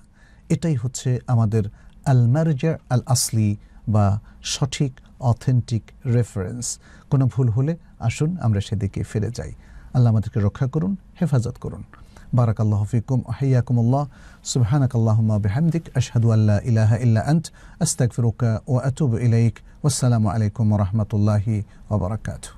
এটাই হচ্ছে আমাদের আল মারজা আল আসলি বা সঠিক অথেন্টিক রেফারেন্স কোনো ভুল হলে আসুন আমরা সেদিকে ফিরে যাই আল্লাহ আমাদেরকে রক্ষা করুন হেফাজত করুন بارك الله فيكم وحياكم الله سبحانك اللهم بحمدك أشهد أن لا إله إلا أنت أستغفرك وأتوب إليك والسلام عليكم ورحمة الله وبركاته